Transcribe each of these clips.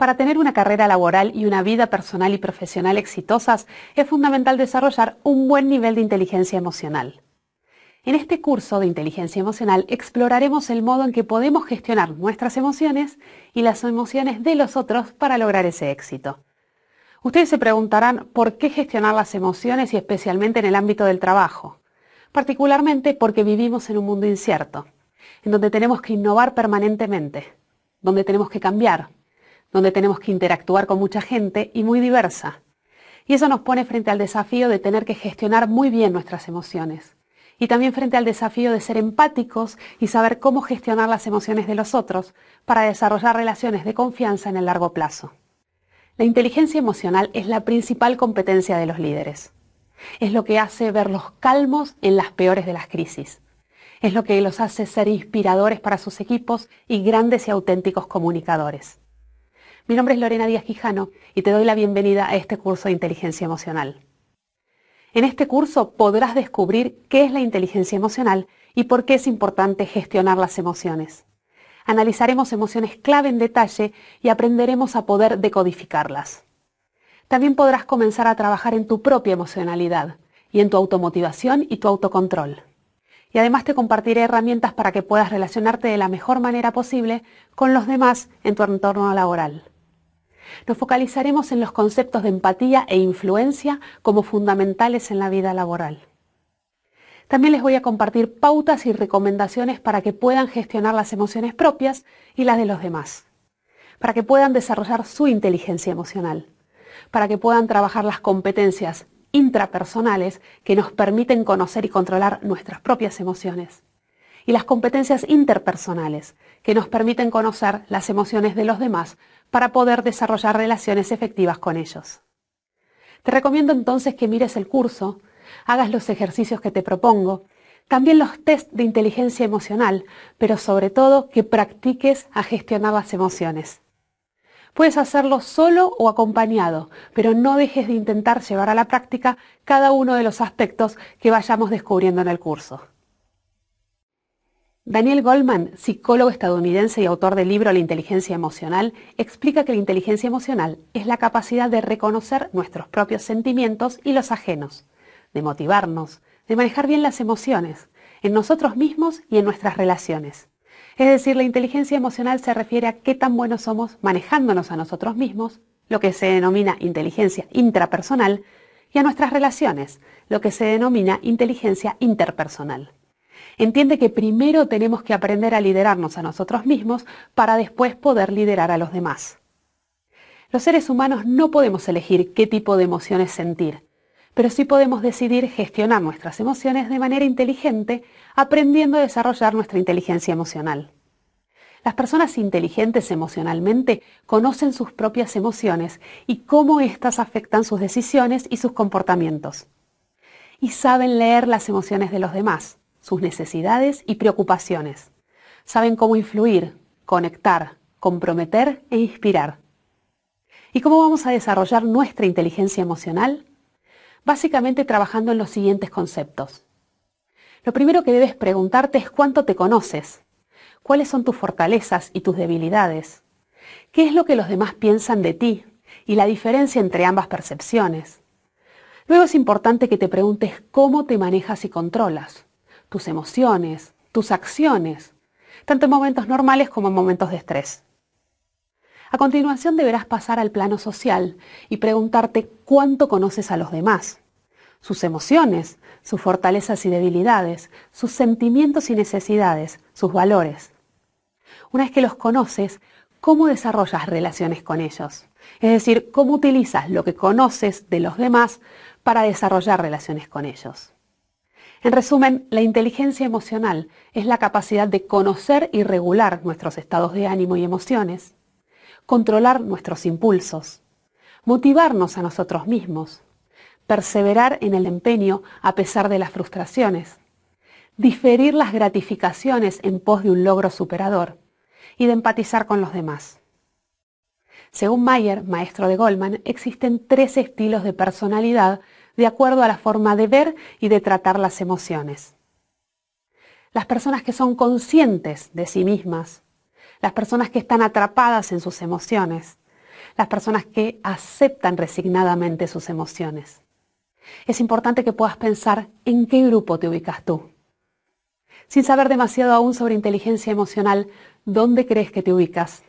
Para tener una carrera laboral y una vida personal y profesional exitosas, es fundamental desarrollar un buen nivel de inteligencia emocional. En este curso de inteligencia emocional exploraremos el modo en que podemos gestionar nuestras emociones y las emociones de los otros para lograr ese éxito. Ustedes se preguntarán por qué gestionar las emociones y especialmente en el ámbito del trabajo, particularmente porque vivimos en un mundo incierto, en donde tenemos que innovar permanentemente, donde tenemos que cambiar, donde tenemos que interactuar con mucha gente y muy diversa. Y eso nos pone frente al desafío de tener que gestionar muy bien nuestras emociones. Y también frente al desafío de ser empáticos y saber cómo gestionar las emociones de los otros para desarrollar relaciones de confianza en el largo plazo. La inteligencia emocional es la principal competencia de los líderes. Es lo que hace verlos calmos en las peores de las crisis. Es lo que los hace ser inspiradores para sus equipos y grandes y auténticos comunicadores. Mi nombre es Lorena Díaz Quijano y te doy la bienvenida a este curso de inteligencia emocional. En este curso podrás descubrir qué es la inteligencia emocional y por qué es importante gestionar las emociones. Analizaremos emociones clave en detalle y aprenderemos a poder decodificarlas. También podrás comenzar a trabajar en tu propia emocionalidad y en tu automotivación y tu autocontrol. Y además te compartiré herramientas para que puedas relacionarte de la mejor manera posible con los demás en tu entorno laboral. Nos focalizaremos en los conceptos de empatía e influencia como fundamentales en la vida laboral. También les voy a compartir pautas y recomendaciones para que puedan gestionar las emociones propias y las de los demás, para que puedan desarrollar su inteligencia emocional, para que puedan trabajar las competencias intrapersonales que nos permiten conocer y controlar nuestras propias emociones y las competencias interpersonales que nos permiten conocer las emociones de los demás para poder desarrollar relaciones efectivas con ellos. Te recomiendo entonces que mires el curso, hagas los ejercicios que te propongo, también los test de inteligencia emocional, pero sobre todo que practiques a gestionar las emociones. Puedes hacerlo solo o acompañado, pero no dejes de intentar llevar a la práctica cada uno de los aspectos que vayamos descubriendo en el curso. Daniel Goldman, psicólogo estadounidense y autor del libro La inteligencia emocional, explica que la inteligencia emocional es la capacidad de reconocer nuestros propios sentimientos y los ajenos, de motivarnos, de manejar bien las emociones, en nosotros mismos y en nuestras relaciones. Es decir, la inteligencia emocional se refiere a qué tan buenos somos manejándonos a nosotros mismos, lo que se denomina inteligencia intrapersonal, y a nuestras relaciones, lo que se denomina inteligencia interpersonal. Entiende que primero tenemos que aprender a liderarnos a nosotros mismos para después poder liderar a los demás. Los seres humanos no podemos elegir qué tipo de emociones sentir, pero sí podemos decidir gestionar nuestras emociones de manera inteligente, aprendiendo a desarrollar nuestra inteligencia emocional. Las personas inteligentes emocionalmente conocen sus propias emociones y cómo éstas afectan sus decisiones y sus comportamientos. Y saben leer las emociones de los demás, sus necesidades y preocupaciones. Saben cómo influir, conectar, comprometer e inspirar. ¿Y cómo vamos a desarrollar nuestra inteligencia emocional? Básicamente trabajando en los siguientes conceptos. Lo primero que debes preguntarte es cuánto te conoces, cuáles son tus fortalezas y tus debilidades, qué es lo que los demás piensan de ti y la diferencia entre ambas percepciones. Luego es importante que te preguntes cómo te manejas y controlas, tus emociones, tus acciones, tanto en momentos normales como en momentos de estrés. A continuación deberás pasar al plano social y preguntarte cuánto conoces a los demás, sus emociones, sus fortalezas y debilidades, sus sentimientos y necesidades, sus valores. Una vez que los conoces, ¿cómo desarrollas relaciones con ellos? Es decir, ¿cómo utilizas lo que conoces de los demás para desarrollar relaciones con ellos? En resumen, la inteligencia emocional es la capacidad de conocer y regular nuestros estados de ánimo y emociones, controlar nuestros impulsos, motivarnos a nosotros mismos, perseverar en el empeño a pesar de las frustraciones, diferir las gratificaciones en pos de un logro superador y de empatizar con los demás. Según Mayer, maestro de Goldman, existen tres estilos de personalidad de acuerdo a la forma de ver y de tratar las emociones. Las personas que son conscientes de sí mismas, las personas que están atrapadas en sus emociones, las personas que aceptan resignadamente sus emociones. Es importante que puedas pensar en qué grupo te ubicas tú. Sin saber demasiado aún sobre inteligencia emocional, ¿dónde crees que te ubicas?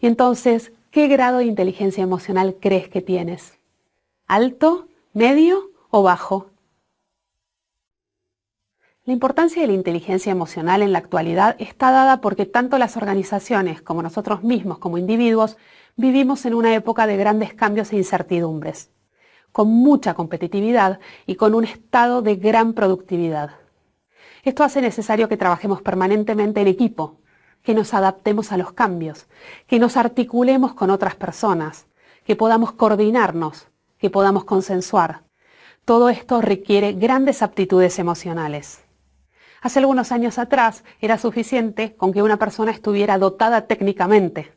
Y entonces, ¿qué grado de inteligencia emocional crees que tienes? ¿Alto, medio o bajo. La importancia de la inteligencia emocional en la actualidad está dada porque tanto las organizaciones como nosotros mismos como individuos vivimos en una época de grandes cambios e incertidumbres, con mucha competitividad y con un estado de gran productividad. Esto hace necesario que trabajemos permanentemente en equipo, que nos adaptemos a los cambios, que nos articulemos con otras personas, que podamos coordinarnos, podamos consensuar. Todo esto requiere grandes aptitudes emocionales. Hace algunos años atrás era suficiente con que una persona estuviera dotada técnicamente.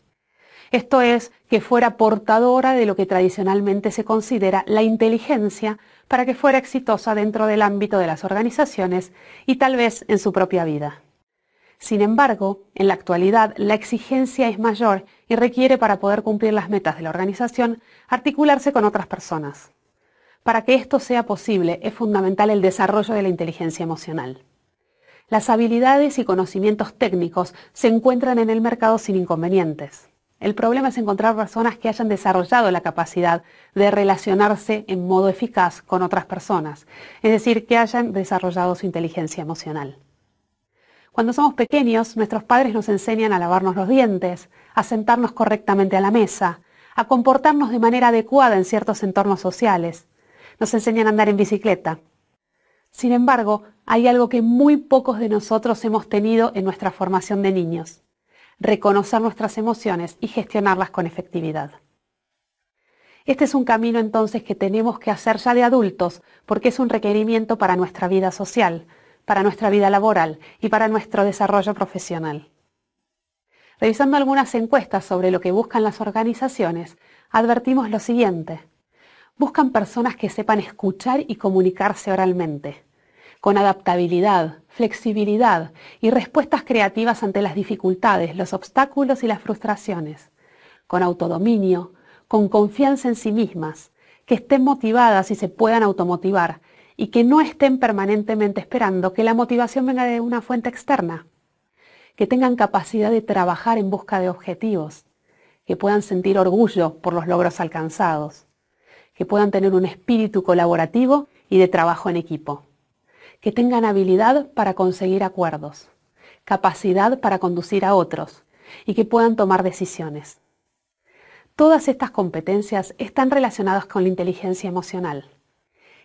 Esto es, que fuera portadora de lo que tradicionalmente se considera la inteligencia para que fuera exitosa dentro del ámbito de las organizaciones y tal vez en su propia vida. Sin embargo, en la actualidad la exigencia es mayor y requiere para poder cumplir las metas de la organización articularse con otras personas. Para que esto sea posible es fundamental el desarrollo de la inteligencia emocional. Las habilidades y conocimientos técnicos se encuentran en el mercado sin inconvenientes. El problema es encontrar personas que hayan desarrollado la capacidad de relacionarse en modo eficaz con otras personas, es decir, que hayan desarrollado su inteligencia emocional. Cuando somos pequeños, nuestros padres nos enseñan a lavarnos los dientes, a sentarnos correctamente a la mesa, a comportarnos de manera adecuada en ciertos entornos sociales. Nos enseñan a andar en bicicleta. Sin embargo, hay algo que muy pocos de nosotros hemos tenido en nuestra formación de niños. Reconocer nuestras emociones y gestionarlas con efectividad. Este es un camino entonces que tenemos que hacer ya de adultos porque es un requerimiento para nuestra vida social, para nuestra vida laboral y para nuestro desarrollo profesional. Revisando algunas encuestas sobre lo que buscan las organizaciones, advertimos lo siguiente. Buscan personas que sepan escuchar y comunicarse oralmente, con adaptabilidad, flexibilidad y respuestas creativas ante las dificultades, los obstáculos y las frustraciones, con autodominio, con confianza en sí mismas, que estén motivadas y se puedan automotivar, y que no estén permanentemente esperando que la motivación venga de una fuente externa, que tengan capacidad de trabajar en busca de objetivos, que puedan sentir orgullo por los logros alcanzados, que puedan tener un espíritu colaborativo y de trabajo en equipo, que tengan habilidad para conseguir acuerdos, capacidad para conducir a otros y que puedan tomar decisiones. Todas estas competencias están relacionadas con la inteligencia emocional.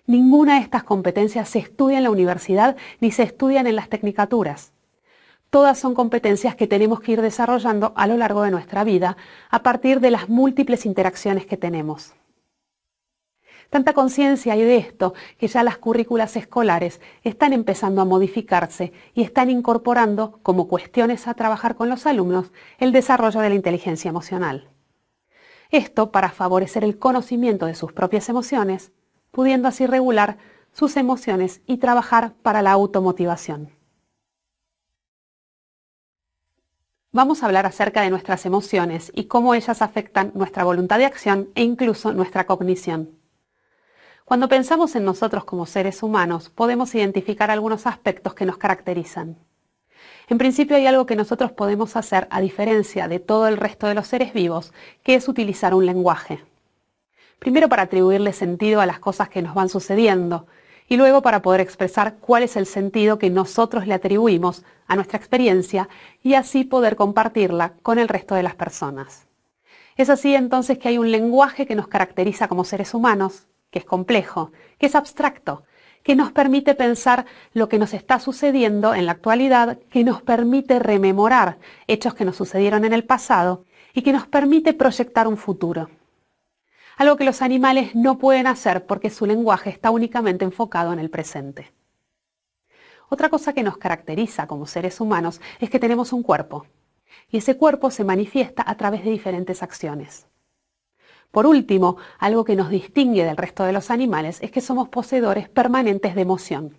Ninguna de estas competencias se estudia en la universidad ni se estudian en las tecnicaturas. Todas son competencias que tenemos que ir desarrollando a lo largo de nuestra vida a partir de las múltiples interacciones que tenemos. Tanta conciencia hay de esto que ya las currículas escolares están empezando a modificarse y están incorporando como cuestiones a trabajar con los alumnos el desarrollo de la inteligencia emocional. Esto para favorecer el conocimiento de sus propias emociones, pudiendo así regular sus emociones y trabajar para la automotivación. Vamos a hablar acerca de nuestras emociones y cómo ellas afectan nuestra voluntad de acción e incluso nuestra cognición. Cuando pensamos en nosotros como seres humanos, podemos identificar algunos aspectos que nos caracterizan. En principio hay algo que nosotros podemos hacer a diferencia de todo el resto de los seres vivos, que es utilizar un lenguaje primero para atribuirle sentido a las cosas que nos van sucediendo y luego para poder expresar cuál es el sentido que nosotros le atribuimos a nuestra experiencia y así poder compartirla con el resto de las personas. Es así entonces que hay un lenguaje que nos caracteriza como seres humanos, que es complejo, que es abstracto, que nos permite pensar lo que nos está sucediendo en la actualidad, que nos permite rememorar hechos que nos sucedieron en el pasado y que nos permite proyectar un futuro algo que los animales no pueden hacer porque su lenguaje está únicamente enfocado en el presente. Otra cosa que nos caracteriza como seres humanos es que tenemos un cuerpo, y ese cuerpo se manifiesta a través de diferentes acciones. Por último, algo que nos distingue del resto de los animales es que somos poseedores permanentes de emoción.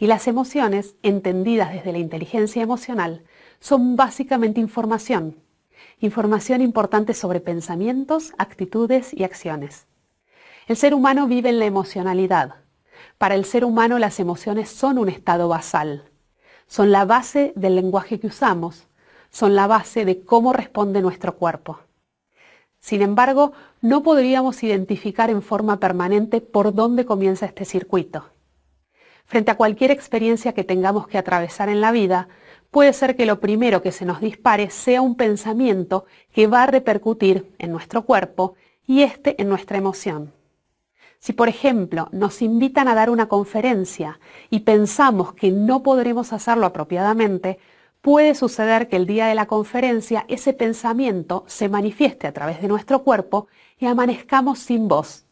Y las emociones, entendidas desde la inteligencia emocional, son básicamente información información importante sobre pensamientos, actitudes y acciones. El ser humano vive en la emocionalidad. Para el ser humano las emociones son un estado basal. Son la base del lenguaje que usamos. Son la base de cómo responde nuestro cuerpo. Sin embargo, no podríamos identificar en forma permanente por dónde comienza este circuito. Frente a cualquier experiencia que tengamos que atravesar en la vida, puede ser que lo primero que se nos dispare sea un pensamiento que va a repercutir en nuestro cuerpo y este en nuestra emoción. Si, por ejemplo, nos invitan a dar una conferencia y pensamos que no podremos hacerlo apropiadamente, puede suceder que el día de la conferencia ese pensamiento se manifieste a través de nuestro cuerpo y amanezcamos sin voz.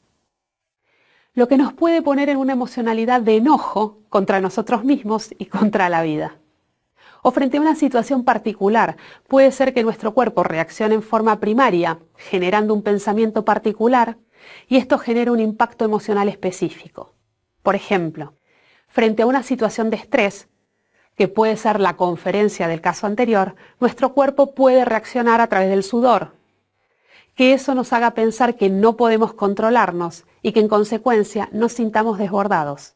Lo que nos puede poner en una emocionalidad de enojo contra nosotros mismos y contra la vida o frente a una situación particular. Puede ser que nuestro cuerpo reaccione en forma primaria, generando un pensamiento particular, y esto genera un impacto emocional específico. Por ejemplo, frente a una situación de estrés, que puede ser la conferencia del caso anterior, nuestro cuerpo puede reaccionar a través del sudor. Que eso nos haga pensar que no podemos controlarnos y que en consecuencia nos sintamos desbordados.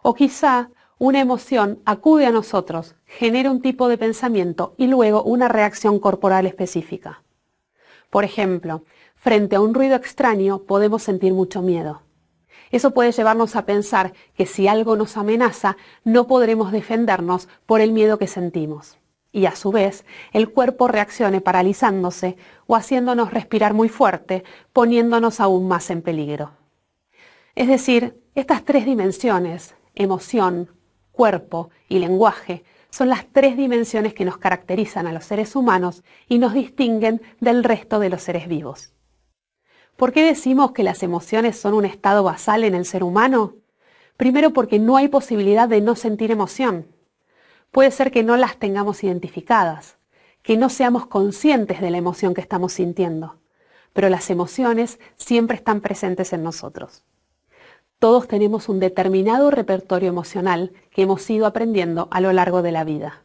O quizá una emoción acude a nosotros, genera un tipo de pensamiento y luego una reacción corporal específica. Por ejemplo, frente a un ruido extraño podemos sentir mucho miedo. Eso puede llevarnos a pensar que si algo nos amenaza, no podremos defendernos por el miedo que sentimos. Y a su vez, el cuerpo reaccione paralizándose o haciéndonos respirar muy fuerte, poniéndonos aún más en peligro. Es decir, estas tres dimensiones, emoción, cuerpo y lenguaje son las tres dimensiones que nos caracterizan a los seres humanos y nos distinguen del resto de los seres vivos. ¿Por qué decimos que las emociones son un estado basal en el ser humano? Primero porque no hay posibilidad de no sentir emoción. Puede ser que no las tengamos identificadas, que no seamos conscientes de la emoción que estamos sintiendo, pero las emociones siempre están presentes en nosotros. Todos tenemos un determinado repertorio emocional que hemos ido aprendiendo a lo largo de la vida.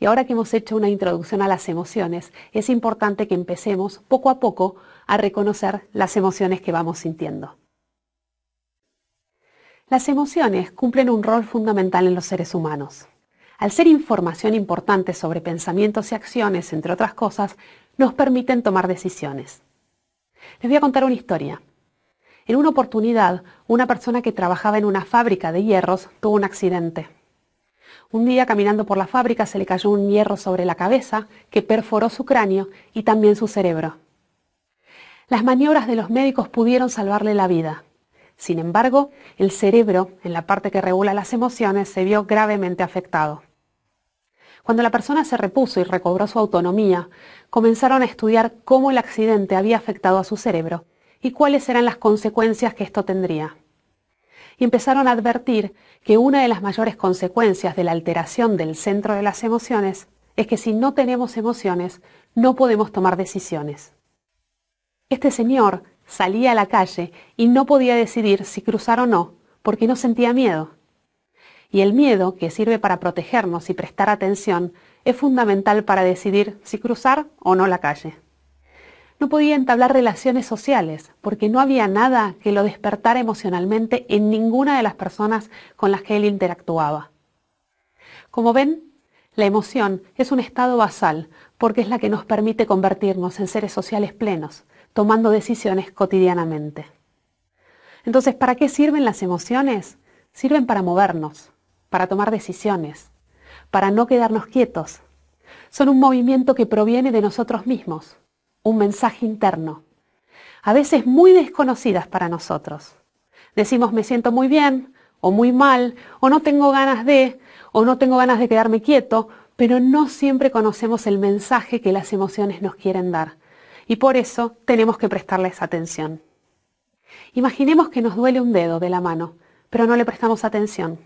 Y ahora que hemos hecho una introducción a las emociones, es importante que empecemos poco a poco a reconocer las emociones que vamos sintiendo. Las emociones cumplen un rol fundamental en los seres humanos. Al ser información importante sobre pensamientos y acciones, entre otras cosas, nos permiten tomar decisiones. Les voy a contar una historia. En una oportunidad, una persona que trabajaba en una fábrica de hierros tuvo un accidente. Un día caminando por la fábrica se le cayó un hierro sobre la cabeza que perforó su cráneo y también su cerebro. Las maniobras de los médicos pudieron salvarle la vida. Sin embargo, el cerebro, en la parte que regula las emociones, se vio gravemente afectado. Cuando la persona se repuso y recobró su autonomía, comenzaron a estudiar cómo el accidente había afectado a su cerebro y cuáles eran las consecuencias que esto tendría. Y empezaron a advertir que una de las mayores consecuencias de la alteración del centro de las emociones es que si no tenemos emociones, no podemos tomar decisiones. Este señor salía a la calle y no podía decidir si cruzar o no, porque no sentía miedo. Y el miedo, que sirve para protegernos y prestar atención, es fundamental para decidir si cruzar o no la calle no podía entablar relaciones sociales porque no había nada que lo despertara emocionalmente en ninguna de las personas con las que él interactuaba. Como ven, la emoción es un estado basal porque es la que nos permite convertirnos en seres sociales plenos, tomando decisiones cotidianamente. Entonces, ¿para qué sirven las emociones? Sirven para movernos, para tomar decisiones, para no quedarnos quietos. Son un movimiento que proviene de nosotros mismos, un mensaje interno, a veces muy desconocidas para nosotros. Decimos me siento muy bien o muy mal o no tengo ganas de o no tengo ganas de quedarme quieto, pero no siempre conocemos el mensaje que las emociones nos quieren dar y por eso tenemos que prestarles atención. Imaginemos que nos duele un dedo de la mano, pero no le prestamos atención.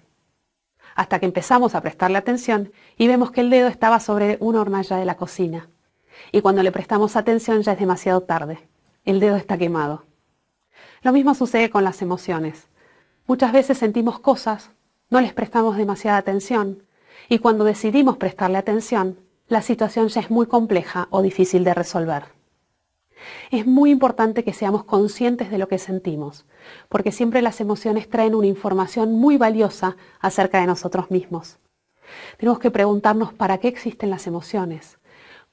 Hasta que empezamos a prestarle atención y vemos que el dedo estaba sobre una hornalla de la cocina y cuando le prestamos atención ya es demasiado tarde. El dedo está quemado. Lo mismo sucede con las emociones. Muchas veces sentimos cosas, no les prestamos demasiada atención y cuando decidimos prestarle atención, la situación ya es muy compleja o difícil de resolver. Es muy importante que seamos conscientes de lo que sentimos, porque siempre las emociones traen una información muy valiosa acerca de nosotros mismos. Tenemos que preguntarnos para qué existen las emociones,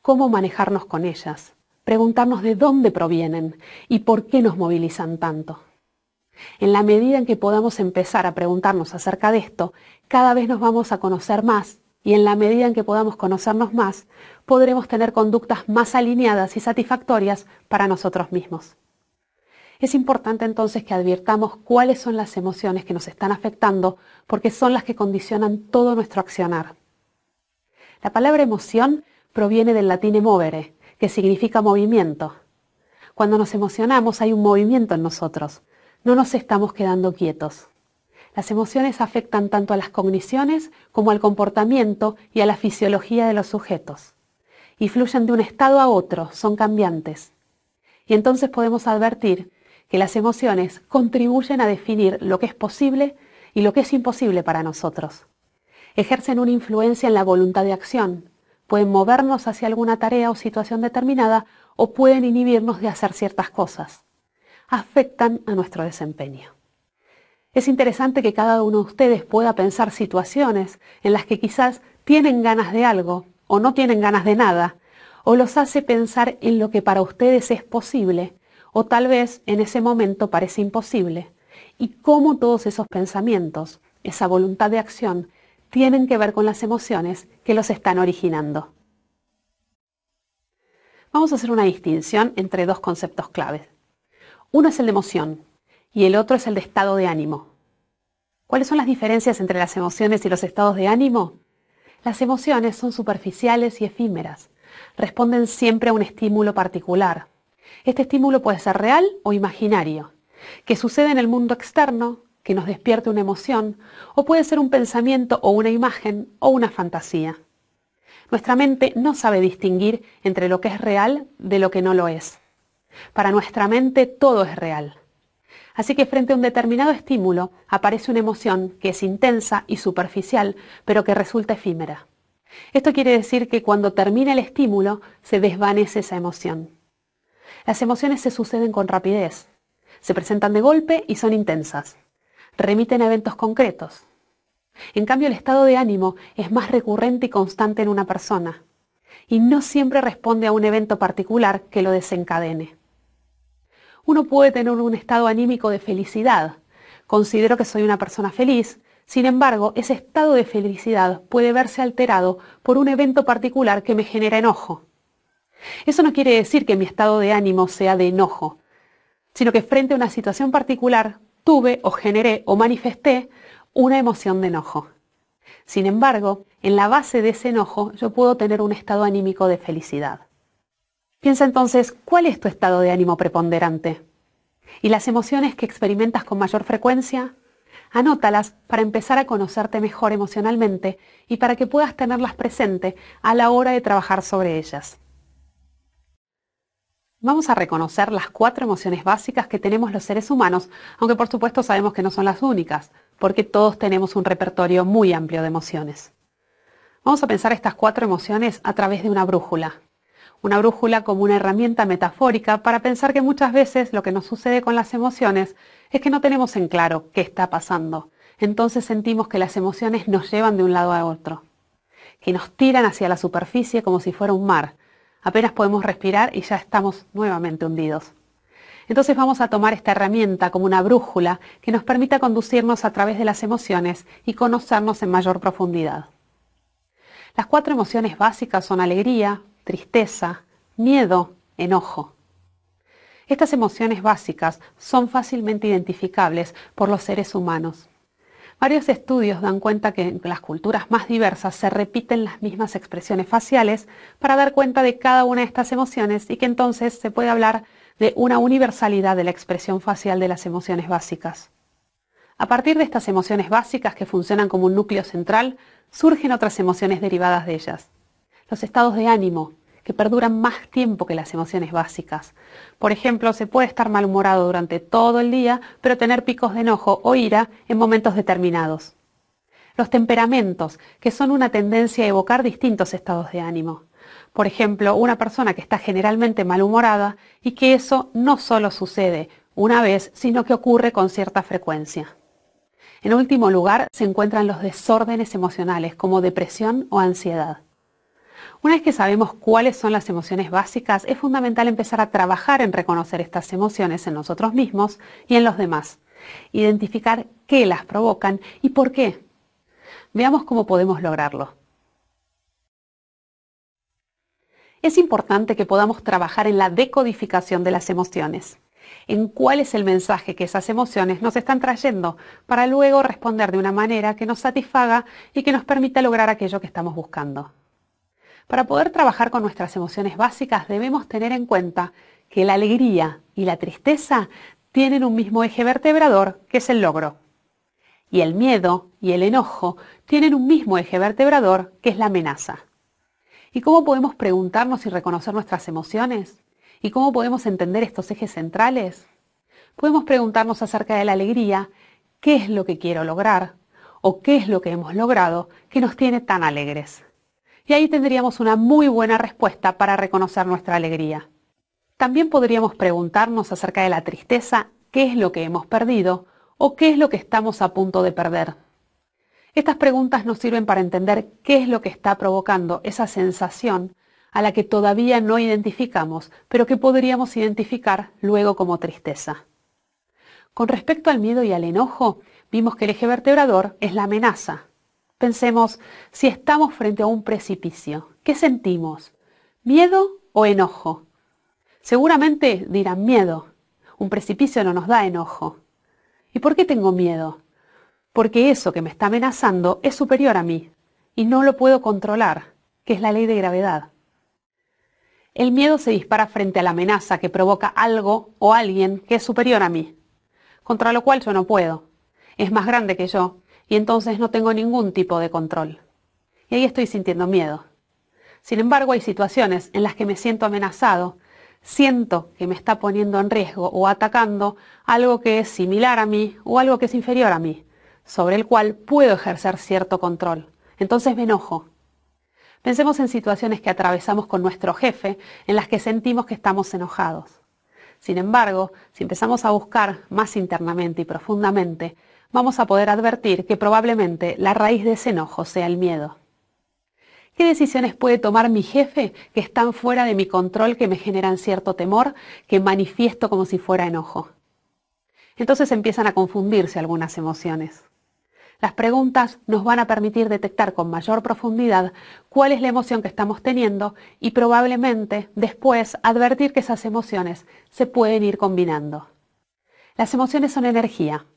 cómo manejarnos con ellas, preguntarnos de dónde provienen y por qué nos movilizan tanto. En la medida en que podamos empezar a preguntarnos acerca de esto, cada vez nos vamos a conocer más y en la medida en que podamos conocernos más, podremos tener conductas más alineadas y satisfactorias para nosotros mismos. Es importante entonces que advirtamos cuáles son las emociones que nos están afectando porque son las que condicionan todo nuestro accionar. La palabra emoción proviene del latín movere, que significa movimiento. Cuando nos emocionamos hay un movimiento en nosotros, no nos estamos quedando quietos. Las emociones afectan tanto a las cogniciones como al comportamiento y a la fisiología de los sujetos. Y fluyen de un estado a otro, son cambiantes. Y entonces podemos advertir que las emociones contribuyen a definir lo que es posible y lo que es imposible para nosotros. Ejercen una influencia en la voluntad de acción, pueden movernos hacia alguna tarea o situación determinada o pueden inhibirnos de hacer ciertas cosas. Afectan a nuestro desempeño. Es interesante que cada uno de ustedes pueda pensar situaciones en las que quizás tienen ganas de algo o no tienen ganas de nada, o los hace pensar en lo que para ustedes es posible, o tal vez en ese momento parece imposible, y cómo todos esos pensamientos, esa voluntad de acción, tienen que ver con las emociones que los están originando. Vamos a hacer una distinción entre dos conceptos claves. Uno es el de emoción y el otro es el de estado de ánimo. ¿Cuáles son las diferencias entre las emociones y los estados de ánimo? Las emociones son superficiales y efímeras. Responden siempre a un estímulo particular. Este estímulo puede ser real o imaginario, que sucede en el mundo externo que nos despierte una emoción, o puede ser un pensamiento o una imagen o una fantasía. Nuestra mente no sabe distinguir entre lo que es real de lo que no lo es. Para nuestra mente todo es real. Así que frente a un determinado estímulo aparece una emoción que es intensa y superficial, pero que resulta efímera. Esto quiere decir que cuando termina el estímulo se desvanece esa emoción. Las emociones se suceden con rapidez, se presentan de golpe y son intensas remiten a eventos concretos. En cambio, el estado de ánimo es más recurrente y constante en una persona, y no siempre responde a un evento particular que lo desencadene. Uno puede tener un estado anímico de felicidad. Considero que soy una persona feliz, sin embargo, ese estado de felicidad puede verse alterado por un evento particular que me genera enojo. Eso no quiere decir que mi estado de ánimo sea de enojo, sino que frente a una situación particular tuve o generé o manifesté una emoción de enojo. Sin embargo, en la base de ese enojo yo puedo tener un estado anímico de felicidad. Piensa entonces, ¿cuál es tu estado de ánimo preponderante? ¿Y las emociones que experimentas con mayor frecuencia? Anótalas para empezar a conocerte mejor emocionalmente y para que puedas tenerlas presente a la hora de trabajar sobre ellas. Vamos a reconocer las cuatro emociones básicas que tenemos los seres humanos, aunque por supuesto sabemos que no son las únicas, porque todos tenemos un repertorio muy amplio de emociones. Vamos a pensar estas cuatro emociones a través de una brújula. Una brújula como una herramienta metafórica para pensar que muchas veces lo que nos sucede con las emociones es que no tenemos en claro qué está pasando. Entonces sentimos que las emociones nos llevan de un lado a otro, que nos tiran hacia la superficie como si fuera un mar, Apenas podemos respirar y ya estamos nuevamente hundidos. Entonces vamos a tomar esta herramienta como una brújula que nos permita conducirnos a través de las emociones y conocernos en mayor profundidad. Las cuatro emociones básicas son alegría, tristeza, miedo, enojo. Estas emociones básicas son fácilmente identificables por los seres humanos. Varios estudios dan cuenta que en las culturas más diversas se repiten las mismas expresiones faciales para dar cuenta de cada una de estas emociones y que entonces se puede hablar de una universalidad de la expresión facial de las emociones básicas. A partir de estas emociones básicas que funcionan como un núcleo central, surgen otras emociones derivadas de ellas. Los estados de ánimo, que perduran más tiempo que las emociones básicas. Por ejemplo, se puede estar malhumorado durante todo el día, pero tener picos de enojo o ira en momentos determinados. Los temperamentos, que son una tendencia a evocar distintos estados de ánimo. Por ejemplo, una persona que está generalmente malhumorada y que eso no solo sucede una vez, sino que ocurre con cierta frecuencia. En último lugar, se encuentran los desórdenes emocionales como depresión o ansiedad. Una vez que sabemos cuáles son las emociones básicas, es fundamental empezar a trabajar en reconocer estas emociones en nosotros mismos y en los demás. Identificar qué las provocan y por qué. Veamos cómo podemos lograrlo. Es importante que podamos trabajar en la decodificación de las emociones, en cuál es el mensaje que esas emociones nos están trayendo para luego responder de una manera que nos satisfaga y que nos permita lograr aquello que estamos buscando. Para poder trabajar con nuestras emociones básicas debemos tener en cuenta que la alegría y la tristeza tienen un mismo eje vertebrador, que es el logro. Y el miedo y el enojo tienen un mismo eje vertebrador, que es la amenaza. ¿Y cómo podemos preguntarnos y reconocer nuestras emociones? ¿Y cómo podemos entender estos ejes centrales? Podemos preguntarnos acerca de la alegría, qué es lo que quiero lograr o qué es lo que hemos logrado que nos tiene tan alegres y ahí tendríamos una muy buena respuesta para reconocer nuestra alegría. También podríamos preguntarnos acerca de la tristeza, qué es lo que hemos perdido o qué es lo que estamos a punto de perder. Estas preguntas nos sirven para entender qué es lo que está provocando esa sensación a la que todavía no identificamos, pero que podríamos identificar luego como tristeza. Con respecto al miedo y al enojo, vimos que el eje vertebrador es la amenaza, Pensemos, si estamos frente a un precipicio, ¿qué sentimos? ¿Miedo o enojo? Seguramente dirán miedo. Un precipicio no nos da enojo. ¿Y por qué tengo miedo? Porque eso que me está amenazando es superior a mí y no lo puedo controlar, que es la ley de gravedad. El miedo se dispara frente a la amenaza que provoca algo o alguien que es superior a mí, contra lo cual yo no puedo. Es más grande que yo y entonces no tengo ningún tipo de control. Y ahí estoy sintiendo miedo. Sin embargo, hay situaciones en las que me siento amenazado, siento que me está poniendo en riesgo o atacando algo que es similar a mí o algo que es inferior a mí, sobre el cual puedo ejercer cierto control. Entonces me enojo. Pensemos en situaciones que atravesamos con nuestro jefe en las que sentimos que estamos enojados. Sin embargo, si empezamos a buscar más internamente y profundamente vamos a poder advertir que probablemente la raíz de ese enojo sea el miedo. ¿Qué decisiones puede tomar mi jefe que están fuera de mi control, que me generan cierto temor, que manifiesto como si fuera enojo? Entonces empiezan a confundirse algunas emociones. Las preguntas nos van a permitir detectar con mayor profundidad cuál es la emoción que estamos teniendo y probablemente después advertir que esas emociones se pueden ir combinando. Las emociones son energía,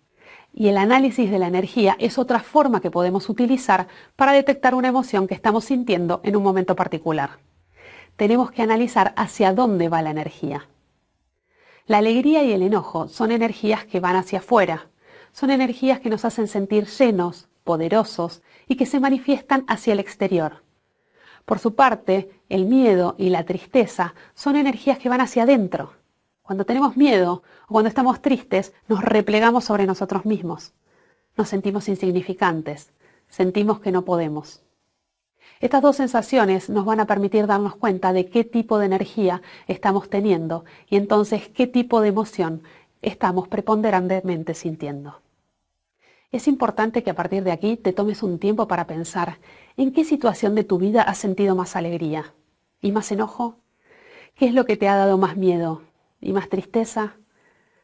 y el análisis de la energía es otra forma que podemos utilizar para detectar una emoción que estamos sintiendo en un momento particular. Tenemos que analizar hacia dónde va la energía. La alegría y el enojo son energías que van hacia afuera, son energías que nos hacen sentir llenos, poderosos y que se manifiestan hacia el exterior. Por su parte, el miedo y la tristeza son energías que van hacia adentro, cuando tenemos miedo o cuando estamos tristes, nos replegamos sobre nosotros mismos. Nos sentimos insignificantes. Sentimos que no podemos. Estas dos sensaciones nos van a permitir darnos cuenta de qué tipo de energía estamos teniendo y entonces qué tipo de emoción estamos preponderantemente sintiendo. Es importante que a partir de aquí te tomes un tiempo para pensar en qué situación de tu vida has sentido más alegría y más enojo, qué es lo que te ha dado más miedo y más tristeza.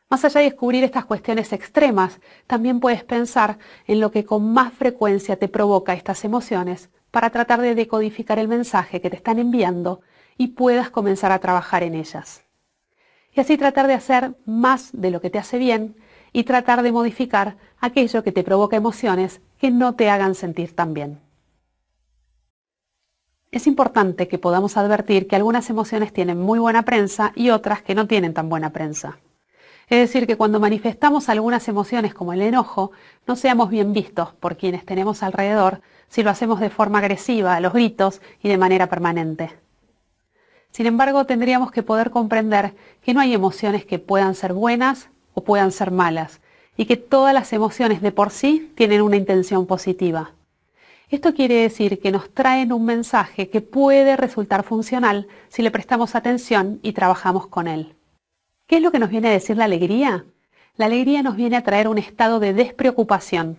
Más allá de descubrir estas cuestiones extremas, también puedes pensar en lo que con más frecuencia te provoca estas emociones para tratar de decodificar el mensaje que te están enviando y puedas comenzar a trabajar en ellas. Y así tratar de hacer más de lo que te hace bien y tratar de modificar aquello que te provoca emociones que no te hagan sentir tan bien es importante que podamos advertir que algunas emociones tienen muy buena prensa y otras que no tienen tan buena prensa. Es decir, que cuando manifestamos algunas emociones como el enojo, no seamos bien vistos por quienes tenemos alrededor si lo hacemos de forma agresiva, a los gritos y de manera permanente. Sin embargo, tendríamos que poder comprender que no hay emociones que puedan ser buenas o puedan ser malas, y que todas las emociones de por sí tienen una intención positiva. Esto quiere decir que nos traen un mensaje que puede resultar funcional si le prestamos atención y trabajamos con él. ¿Qué es lo que nos viene a decir la alegría? La alegría nos viene a traer un estado de despreocupación.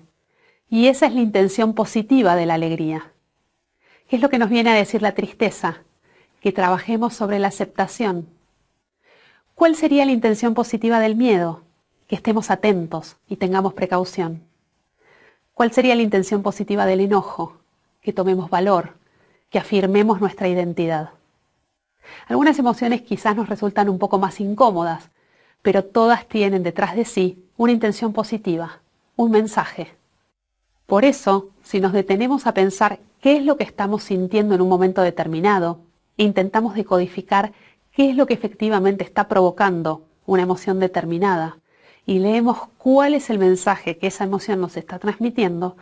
Y esa es la intención positiva de la alegría. ¿Qué es lo que nos viene a decir la tristeza? Que trabajemos sobre la aceptación. ¿Cuál sería la intención positiva del miedo? Que estemos atentos y tengamos precaución. ¿Cuál sería la intención positiva del enojo? Que tomemos valor, que afirmemos nuestra identidad. Algunas emociones quizás nos resultan un poco más incómodas, pero todas tienen detrás de sí una intención positiva, un mensaje. Por eso, si nos detenemos a pensar qué es lo que estamos sintiendo en un momento determinado, intentamos decodificar qué es lo que efectivamente está provocando una emoción determinada, y leemos cuál es el mensaje que esa emoción nos está transmitiendo,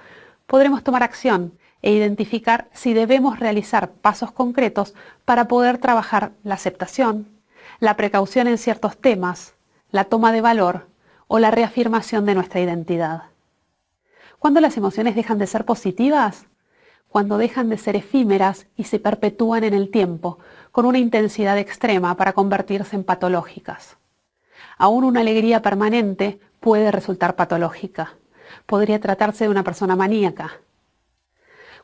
podremos tomar acción e identificar si debemos realizar pasos concretos para poder trabajar la aceptación, la precaución en ciertos temas, la toma de valor o la reafirmación de nuestra identidad. Cuando las emociones dejan de ser positivas, cuando dejan de ser efímeras y se perpetúan en el tiempo, con una intensidad extrema para convertirse en patológicas aún una alegría permanente puede resultar patológica. Podría tratarse de una persona maníaca.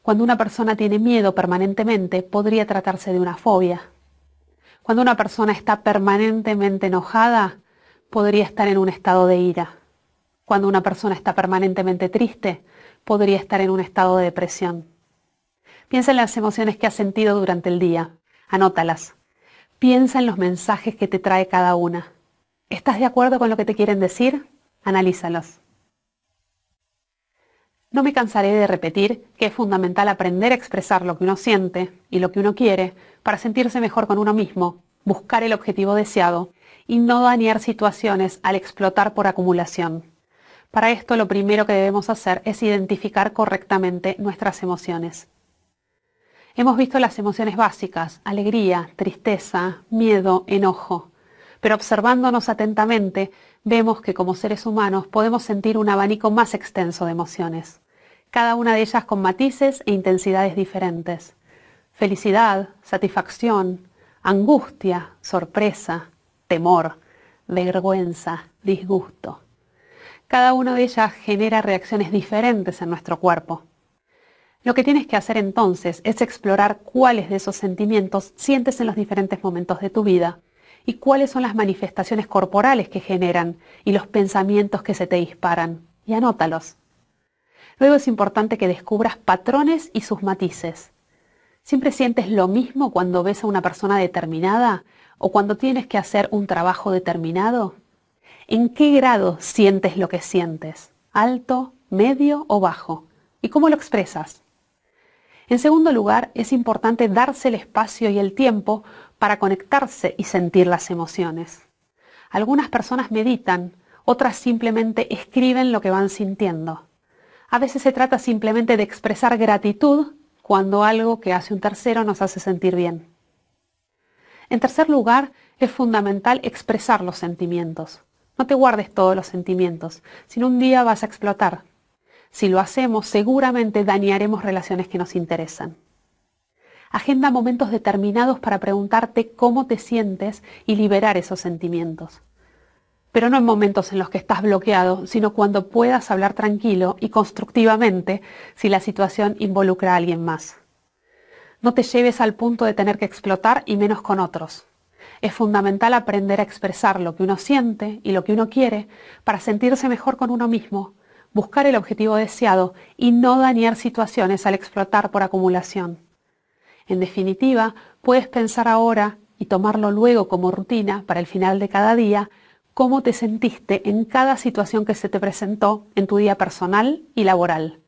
Cuando una persona tiene miedo permanentemente, podría tratarse de una fobia. Cuando una persona está permanentemente enojada, podría estar en un estado de ira. Cuando una persona está permanentemente triste, podría estar en un estado de depresión. Piensa en las emociones que has sentido durante el día. Anótalas. Piensa en los mensajes que te trae cada una. ¿Estás de acuerdo con lo que te quieren decir? Analízalos. No me cansaré de repetir que es fundamental aprender a expresar lo que uno siente y lo que uno quiere para sentirse mejor con uno mismo, buscar el objetivo deseado y no dañar situaciones al explotar por acumulación. Para esto lo primero que debemos hacer es identificar correctamente nuestras emociones. Hemos visto las emociones básicas, alegría, tristeza, miedo, enojo pero observándonos atentamente vemos que como seres humanos podemos sentir un abanico más extenso de emociones, cada una de ellas con matices e intensidades diferentes. Felicidad, satisfacción, angustia, sorpresa, temor, vergüenza, disgusto. Cada una de ellas genera reacciones diferentes en nuestro cuerpo. Lo que tienes que hacer entonces es explorar cuáles de esos sentimientos sientes en los diferentes momentos de tu vida y cuáles son las manifestaciones corporales que generan y los pensamientos que se te disparan. Y anótalos. Luego es importante que descubras patrones y sus matices. ¿Siempre sientes lo mismo cuando ves a una persona determinada o cuando tienes que hacer un trabajo determinado? ¿En qué grado sientes lo que sientes? ¿Alto, medio o bajo? ¿Y cómo lo expresas? En segundo lugar, es importante darse el espacio y el tiempo para conectarse y sentir las emociones. Algunas personas meditan, otras simplemente escriben lo que van sintiendo. A veces se trata simplemente de expresar gratitud cuando algo que hace un tercero nos hace sentir bien. En tercer lugar, es fundamental expresar los sentimientos. No te guardes todos los sentimientos, sino un día vas a explotar. Si lo hacemos, seguramente dañaremos relaciones que nos interesan. Agenda momentos determinados para preguntarte cómo te sientes y liberar esos sentimientos. Pero no en momentos en los que estás bloqueado, sino cuando puedas hablar tranquilo y constructivamente si la situación involucra a alguien más. No te lleves al punto de tener que explotar y menos con otros. Es fundamental aprender a expresar lo que uno siente y lo que uno quiere para sentirse mejor con uno mismo, buscar el objetivo deseado y no dañar situaciones al explotar por acumulación. En definitiva, puedes pensar ahora y tomarlo luego como rutina para el final de cada día, cómo te sentiste en cada situación que se te presentó en tu día personal y laboral.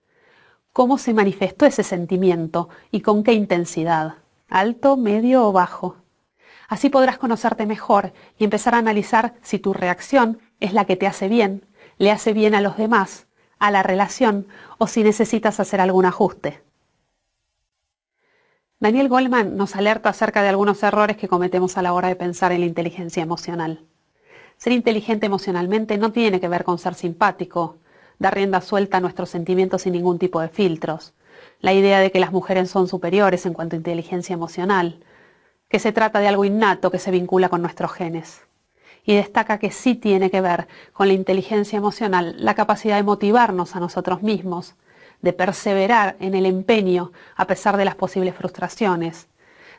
¿Cómo se manifestó ese sentimiento y con qué intensidad? ¿Alto, medio o bajo? Así podrás conocerte mejor y empezar a analizar si tu reacción es la que te hace bien, le hace bien a los demás, a la relación o si necesitas hacer algún ajuste. Daniel Goldman nos alerta acerca de algunos errores que cometemos a la hora de pensar en la inteligencia emocional. Ser inteligente emocionalmente no tiene que ver con ser simpático, dar rienda suelta a nuestros sentimientos sin ningún tipo de filtros, la idea de que las mujeres son superiores en cuanto a inteligencia emocional, que se trata de algo innato que se vincula con nuestros genes. Y destaca que sí tiene que ver con la inteligencia emocional, la capacidad de motivarnos a nosotros mismos, de perseverar en el empeño a pesar de las posibles frustraciones,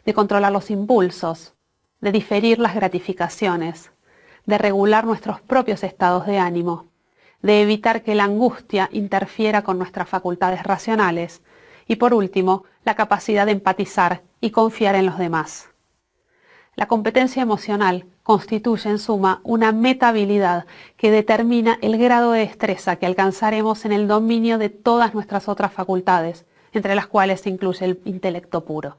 de controlar los impulsos, de diferir las gratificaciones, de regular nuestros propios estados de ánimo, de evitar que la angustia interfiera con nuestras facultades racionales y por último, la capacidad de empatizar y confiar en los demás. La competencia emocional constituye en suma una metabilidad que determina el grado de destreza que alcanzaremos en el dominio de todas nuestras otras facultades, entre las cuales se incluye el intelecto puro.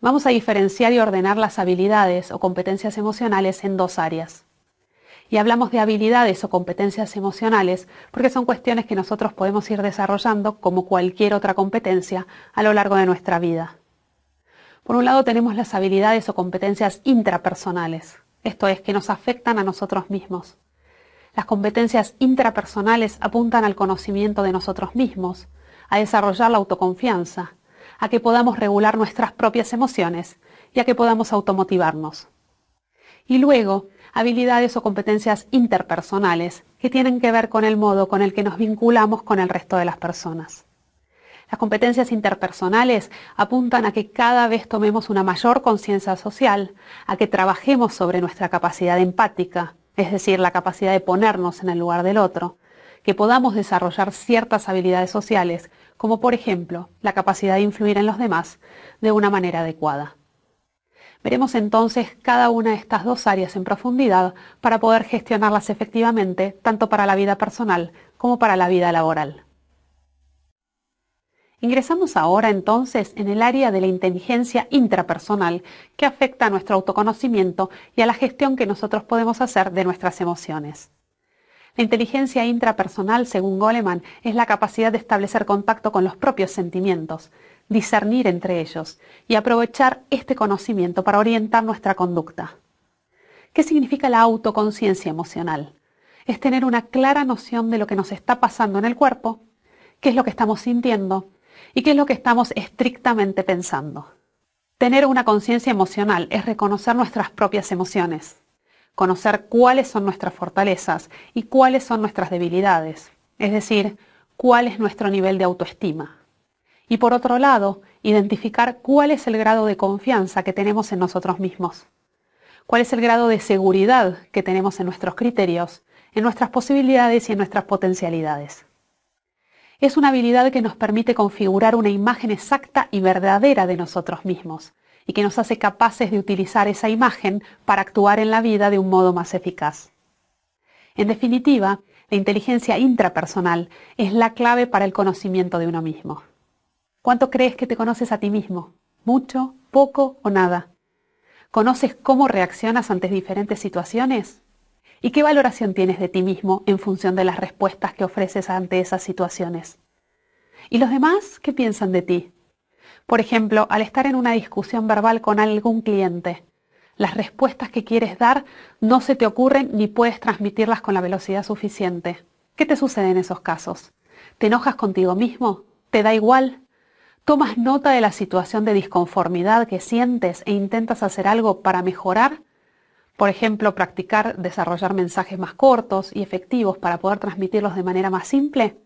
Vamos a diferenciar y ordenar las habilidades o competencias emocionales en dos áreas. Y hablamos de habilidades o competencias emocionales porque son cuestiones que nosotros podemos ir desarrollando como cualquier otra competencia a lo largo de nuestra vida. Por un lado tenemos las habilidades o competencias intrapersonales, esto es, que nos afectan a nosotros mismos. Las competencias intrapersonales apuntan al conocimiento de nosotros mismos, a desarrollar la autoconfianza, a que podamos regular nuestras propias emociones y a que podamos automotivarnos. Y luego, habilidades o competencias interpersonales que tienen que ver con el modo con el que nos vinculamos con el resto de las personas. Las competencias interpersonales apuntan a que cada vez tomemos una mayor conciencia social, a que trabajemos sobre nuestra capacidad empática, es decir, la capacidad de ponernos en el lugar del otro, que podamos desarrollar ciertas habilidades sociales, como por ejemplo la capacidad de influir en los demás de una manera adecuada. Veremos entonces cada una de estas dos áreas en profundidad para poder gestionarlas efectivamente tanto para la vida personal como para la vida laboral. Ingresamos ahora entonces en el área de la inteligencia intrapersonal que afecta a nuestro autoconocimiento y a la gestión que nosotros podemos hacer de nuestras emociones. La inteligencia intrapersonal, según Goleman, es la capacidad de establecer contacto con los propios sentimientos, discernir entre ellos y aprovechar este conocimiento para orientar nuestra conducta. ¿Qué significa la autoconciencia emocional? Es tener una clara noción de lo que nos está pasando en el cuerpo, qué es lo que estamos sintiendo, ¿Y qué es lo que estamos estrictamente pensando? Tener una conciencia emocional es reconocer nuestras propias emociones, conocer cuáles son nuestras fortalezas y cuáles son nuestras debilidades, es decir, cuál es nuestro nivel de autoestima. Y por otro lado, identificar cuál es el grado de confianza que tenemos en nosotros mismos, cuál es el grado de seguridad que tenemos en nuestros criterios, en nuestras posibilidades y en nuestras potencialidades es una habilidad que nos permite configurar una imagen exacta y verdadera de nosotros mismos y que nos hace capaces de utilizar esa imagen para actuar en la vida de un modo más eficaz. En definitiva, la inteligencia intrapersonal es la clave para el conocimiento de uno mismo. ¿Cuánto crees que te conoces a ti mismo? ¿Mucho? ¿Poco o nada? ¿Conoces cómo reaccionas ante diferentes situaciones? ¿Y qué valoración tienes de ti mismo en función de las respuestas que ofreces ante esas situaciones? ¿Y los demás qué piensan de ti? Por ejemplo, al estar en una discusión verbal con algún cliente, las respuestas que quieres dar no se te ocurren ni puedes transmitirlas con la velocidad suficiente. ¿Qué te sucede en esos casos? ¿Te enojas contigo mismo? ¿Te da igual? ¿Tomas nota de la situación de disconformidad que sientes e intentas hacer algo para mejorar? Por ejemplo, practicar desarrollar mensajes más cortos y efectivos para poder transmitirlos de manera más simple.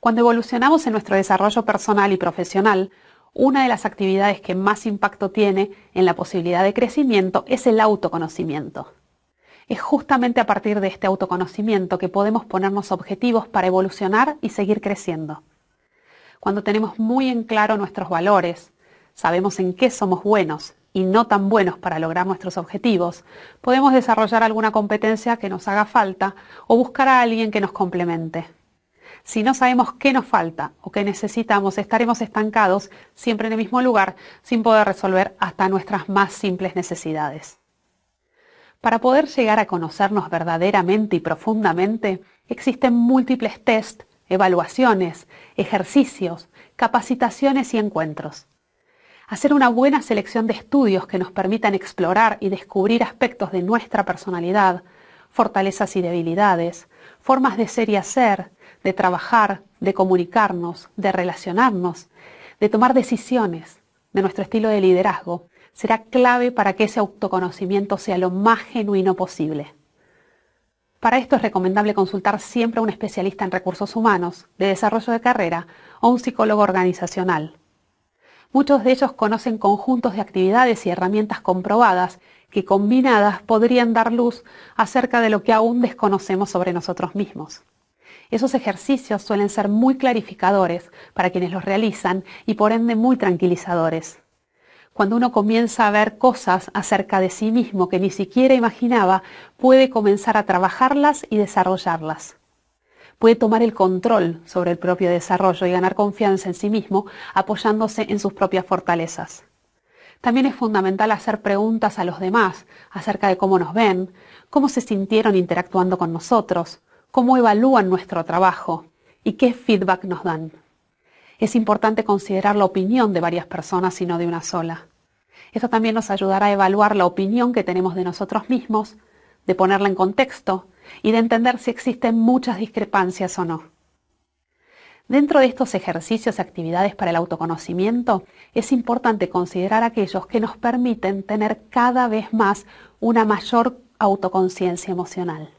Cuando evolucionamos en nuestro desarrollo personal y profesional, una de las actividades que más impacto tiene en la posibilidad de crecimiento es el autoconocimiento. Es justamente a partir de este autoconocimiento que podemos ponernos objetivos para evolucionar y seguir creciendo. Cuando tenemos muy en claro nuestros valores, sabemos en qué somos buenos, y no tan buenos para lograr nuestros objetivos, podemos desarrollar alguna competencia que nos haga falta o buscar a alguien que nos complemente. Si no sabemos qué nos falta o qué necesitamos, estaremos estancados siempre en el mismo lugar sin poder resolver hasta nuestras más simples necesidades. Para poder llegar a conocernos verdaderamente y profundamente, existen múltiples test, evaluaciones, ejercicios, capacitaciones y encuentros hacer una buena selección de estudios que nos permitan explorar y descubrir aspectos de nuestra personalidad, fortalezas y debilidades, formas de ser y hacer, de trabajar, de comunicarnos, de relacionarnos, de tomar decisiones, de nuestro estilo de liderazgo, será clave para que ese autoconocimiento sea lo más genuino posible. Para esto es recomendable consultar siempre a un especialista en recursos humanos, de desarrollo de carrera o un psicólogo organizacional. Muchos de ellos conocen conjuntos de actividades y herramientas comprobadas que combinadas podrían dar luz acerca de lo que aún desconocemos sobre nosotros mismos. Esos ejercicios suelen ser muy clarificadores para quienes los realizan y por ende muy tranquilizadores. Cuando uno comienza a ver cosas acerca de sí mismo que ni siquiera imaginaba, puede comenzar a trabajarlas y desarrollarlas puede tomar el control sobre el propio desarrollo y ganar confianza en sí mismo apoyándose en sus propias fortalezas. También es fundamental hacer preguntas a los demás acerca de cómo nos ven, cómo se sintieron interactuando con nosotros, cómo evalúan nuestro trabajo y qué feedback nos dan. Es importante considerar la opinión de varias personas y no de una sola. Esto también nos ayudará a evaluar la opinión que tenemos de nosotros mismos, de ponerla en contexto y de entender si existen muchas discrepancias o no. Dentro de estos ejercicios y actividades para el autoconocimiento, es importante considerar aquellos que nos permiten tener cada vez más una mayor autoconciencia emocional.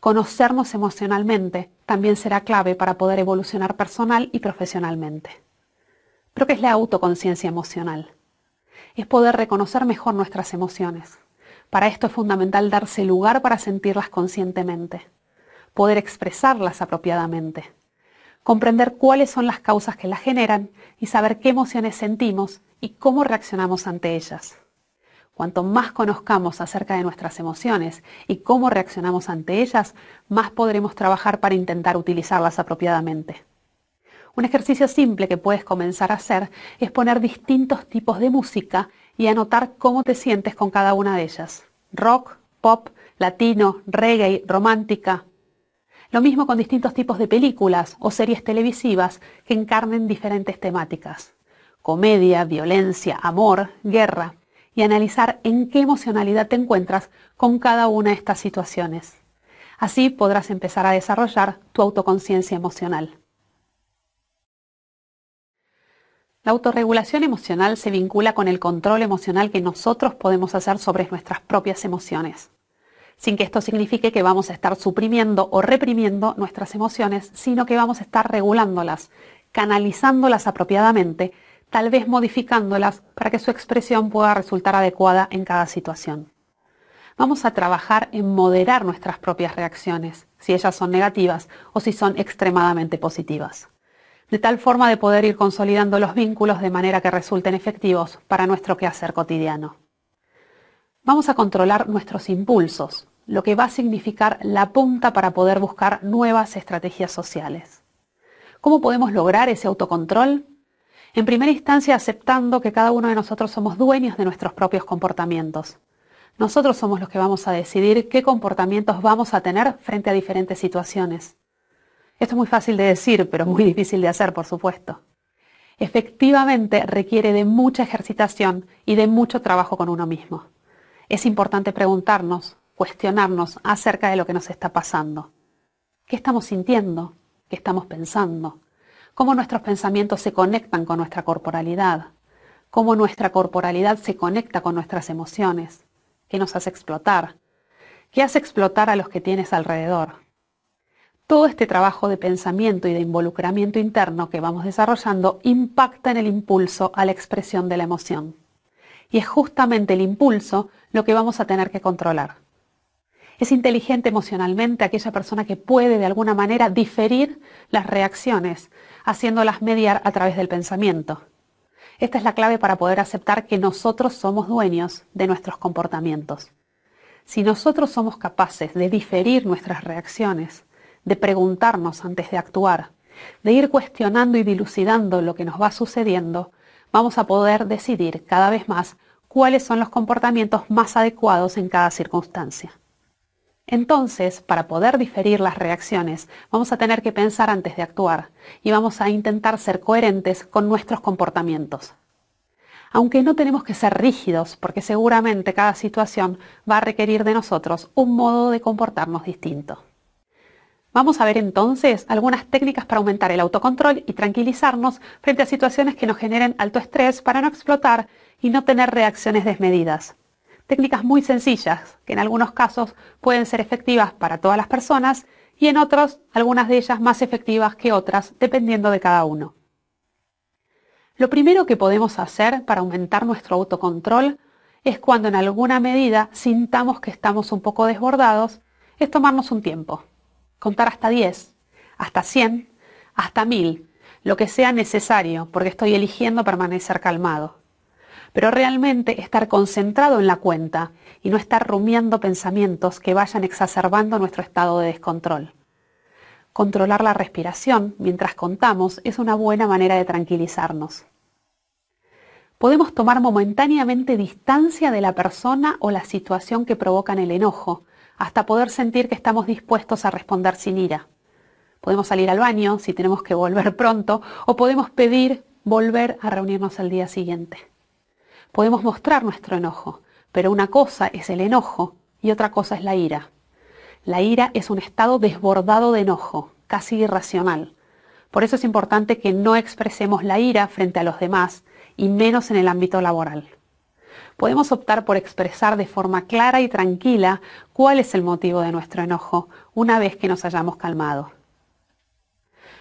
Conocernos emocionalmente también será clave para poder evolucionar personal y profesionalmente. Pero ¿qué es la autoconciencia emocional? Es poder reconocer mejor nuestras emociones para esto es fundamental darse lugar para sentirlas conscientemente, poder expresarlas apropiadamente, comprender cuáles son las causas que las generan y saber qué emociones sentimos y cómo reaccionamos ante ellas. Cuanto más conozcamos acerca de nuestras emociones y cómo reaccionamos ante ellas, más podremos trabajar para intentar utilizarlas apropiadamente. Un ejercicio simple que puedes comenzar a hacer es poner distintos tipos de música y anotar cómo te sientes con cada una de ellas. Rock, pop, latino, reggae, romántica. Lo mismo con distintos tipos de películas o series televisivas que encarnen diferentes temáticas. Comedia, violencia, amor, guerra. Y analizar en qué emocionalidad te encuentras con cada una de estas situaciones. Así podrás empezar a desarrollar tu autoconciencia emocional. La autorregulación emocional se vincula con el control emocional que nosotros podemos hacer sobre nuestras propias emociones, sin que esto signifique que vamos a estar suprimiendo o reprimiendo nuestras emociones, sino que vamos a estar regulándolas, canalizándolas apropiadamente, tal vez modificándolas para que su expresión pueda resultar adecuada en cada situación. Vamos a trabajar en moderar nuestras propias reacciones, si ellas son negativas o si son extremadamente positivas de tal forma de poder ir consolidando los vínculos de manera que resulten efectivos para nuestro quehacer cotidiano. Vamos a controlar nuestros impulsos, lo que va a significar la punta para poder buscar nuevas estrategias sociales. ¿Cómo podemos lograr ese autocontrol? En primera instancia, aceptando que cada uno de nosotros somos dueños de nuestros propios comportamientos. Nosotros somos los que vamos a decidir qué comportamientos vamos a tener frente a diferentes situaciones. Esto es muy fácil de decir, pero muy difícil de hacer, por supuesto. Efectivamente, requiere de mucha ejercitación y de mucho trabajo con uno mismo. Es importante preguntarnos, cuestionarnos acerca de lo que nos está pasando. ¿Qué estamos sintiendo? ¿Qué estamos pensando? ¿Cómo nuestros pensamientos se conectan con nuestra corporalidad? ¿Cómo nuestra corporalidad se conecta con nuestras emociones? ¿Qué nos hace explotar? ¿Qué hace explotar a los que tienes alrededor? todo este trabajo de pensamiento y de involucramiento interno que vamos desarrollando impacta en el impulso a la expresión de la emoción. Y es justamente el impulso lo que vamos a tener que controlar. Es inteligente emocionalmente aquella persona que puede de alguna manera diferir las reacciones, haciéndolas mediar a través del pensamiento. Esta es la clave para poder aceptar que nosotros somos dueños de nuestros comportamientos. Si nosotros somos capaces de diferir nuestras reacciones, de preguntarnos antes de actuar, de ir cuestionando y dilucidando lo que nos va sucediendo, vamos a poder decidir cada vez más cuáles son los comportamientos más adecuados en cada circunstancia. Entonces, para poder diferir las reacciones, vamos a tener que pensar antes de actuar y vamos a intentar ser coherentes con nuestros comportamientos. Aunque no tenemos que ser rígidos, porque seguramente cada situación va a requerir de nosotros un modo de comportarnos distinto. Vamos a ver entonces algunas técnicas para aumentar el autocontrol y tranquilizarnos frente a situaciones que nos generen alto estrés para no explotar y no tener reacciones desmedidas. Técnicas muy sencillas, que en algunos casos pueden ser efectivas para todas las personas y en otros algunas de ellas más efectivas que otras, dependiendo de cada uno. Lo primero que podemos hacer para aumentar nuestro autocontrol es cuando en alguna medida sintamos que estamos un poco desbordados, es tomarnos un tiempo contar hasta 10, hasta 100, hasta 1000, lo que sea necesario, porque estoy eligiendo permanecer calmado. Pero realmente estar concentrado en la cuenta y no estar rumiando pensamientos que vayan exacerbando nuestro estado de descontrol. Controlar la respiración mientras contamos es una buena manera de tranquilizarnos. Podemos tomar momentáneamente distancia de la persona o la situación que provocan el enojo, hasta poder sentir que estamos dispuestos a responder sin ira. Podemos salir al baño si tenemos que volver pronto o podemos pedir volver a reunirnos al día siguiente. Podemos mostrar nuestro enojo, pero una cosa es el enojo y otra cosa es la ira. La ira es un estado desbordado de enojo, casi irracional. Por eso es importante que no expresemos la ira frente a los demás y menos en el ámbito laboral podemos optar por expresar de forma clara y tranquila cuál es el motivo de nuestro enojo una vez que nos hayamos calmado.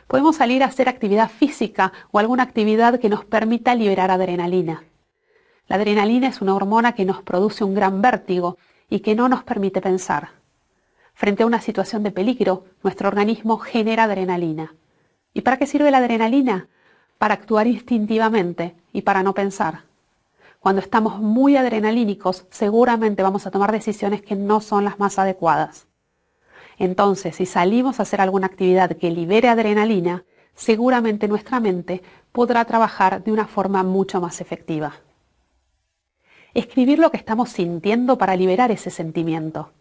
Podemos salir a hacer actividad física o alguna actividad que nos permita liberar adrenalina. La adrenalina es una hormona que nos produce un gran vértigo y que no nos permite pensar. Frente a una situación de peligro, nuestro organismo genera adrenalina. ¿Y para qué sirve la adrenalina? Para actuar instintivamente y para no pensar. Cuando estamos muy adrenalínicos, seguramente vamos a tomar decisiones que no son las más adecuadas. Entonces, si salimos a hacer alguna actividad que libere adrenalina, seguramente nuestra mente podrá trabajar de una forma mucho más efectiva. Escribir lo que estamos sintiendo para liberar ese sentimiento.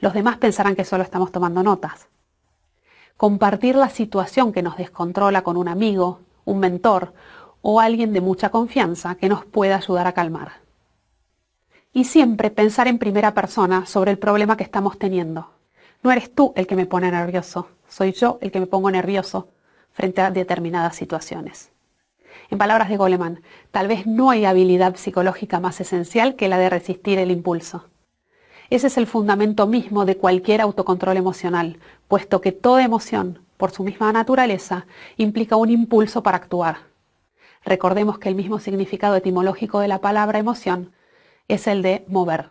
Los demás pensarán que solo estamos tomando notas. Compartir la situación que nos descontrola con un amigo, un mentor o alguien de mucha confianza que nos pueda ayudar a calmar. Y siempre pensar en primera persona sobre el problema que estamos teniendo. No eres tú el que me pone nervioso, soy yo el que me pongo nervioso frente a determinadas situaciones. En palabras de Goleman, tal vez no hay habilidad psicológica más esencial que la de resistir el impulso. Ese es el fundamento mismo de cualquier autocontrol emocional, puesto que toda emoción, por su misma naturaleza, implica un impulso para actuar. Recordemos que el mismo significado etimológico de la palabra emoción es el de mover.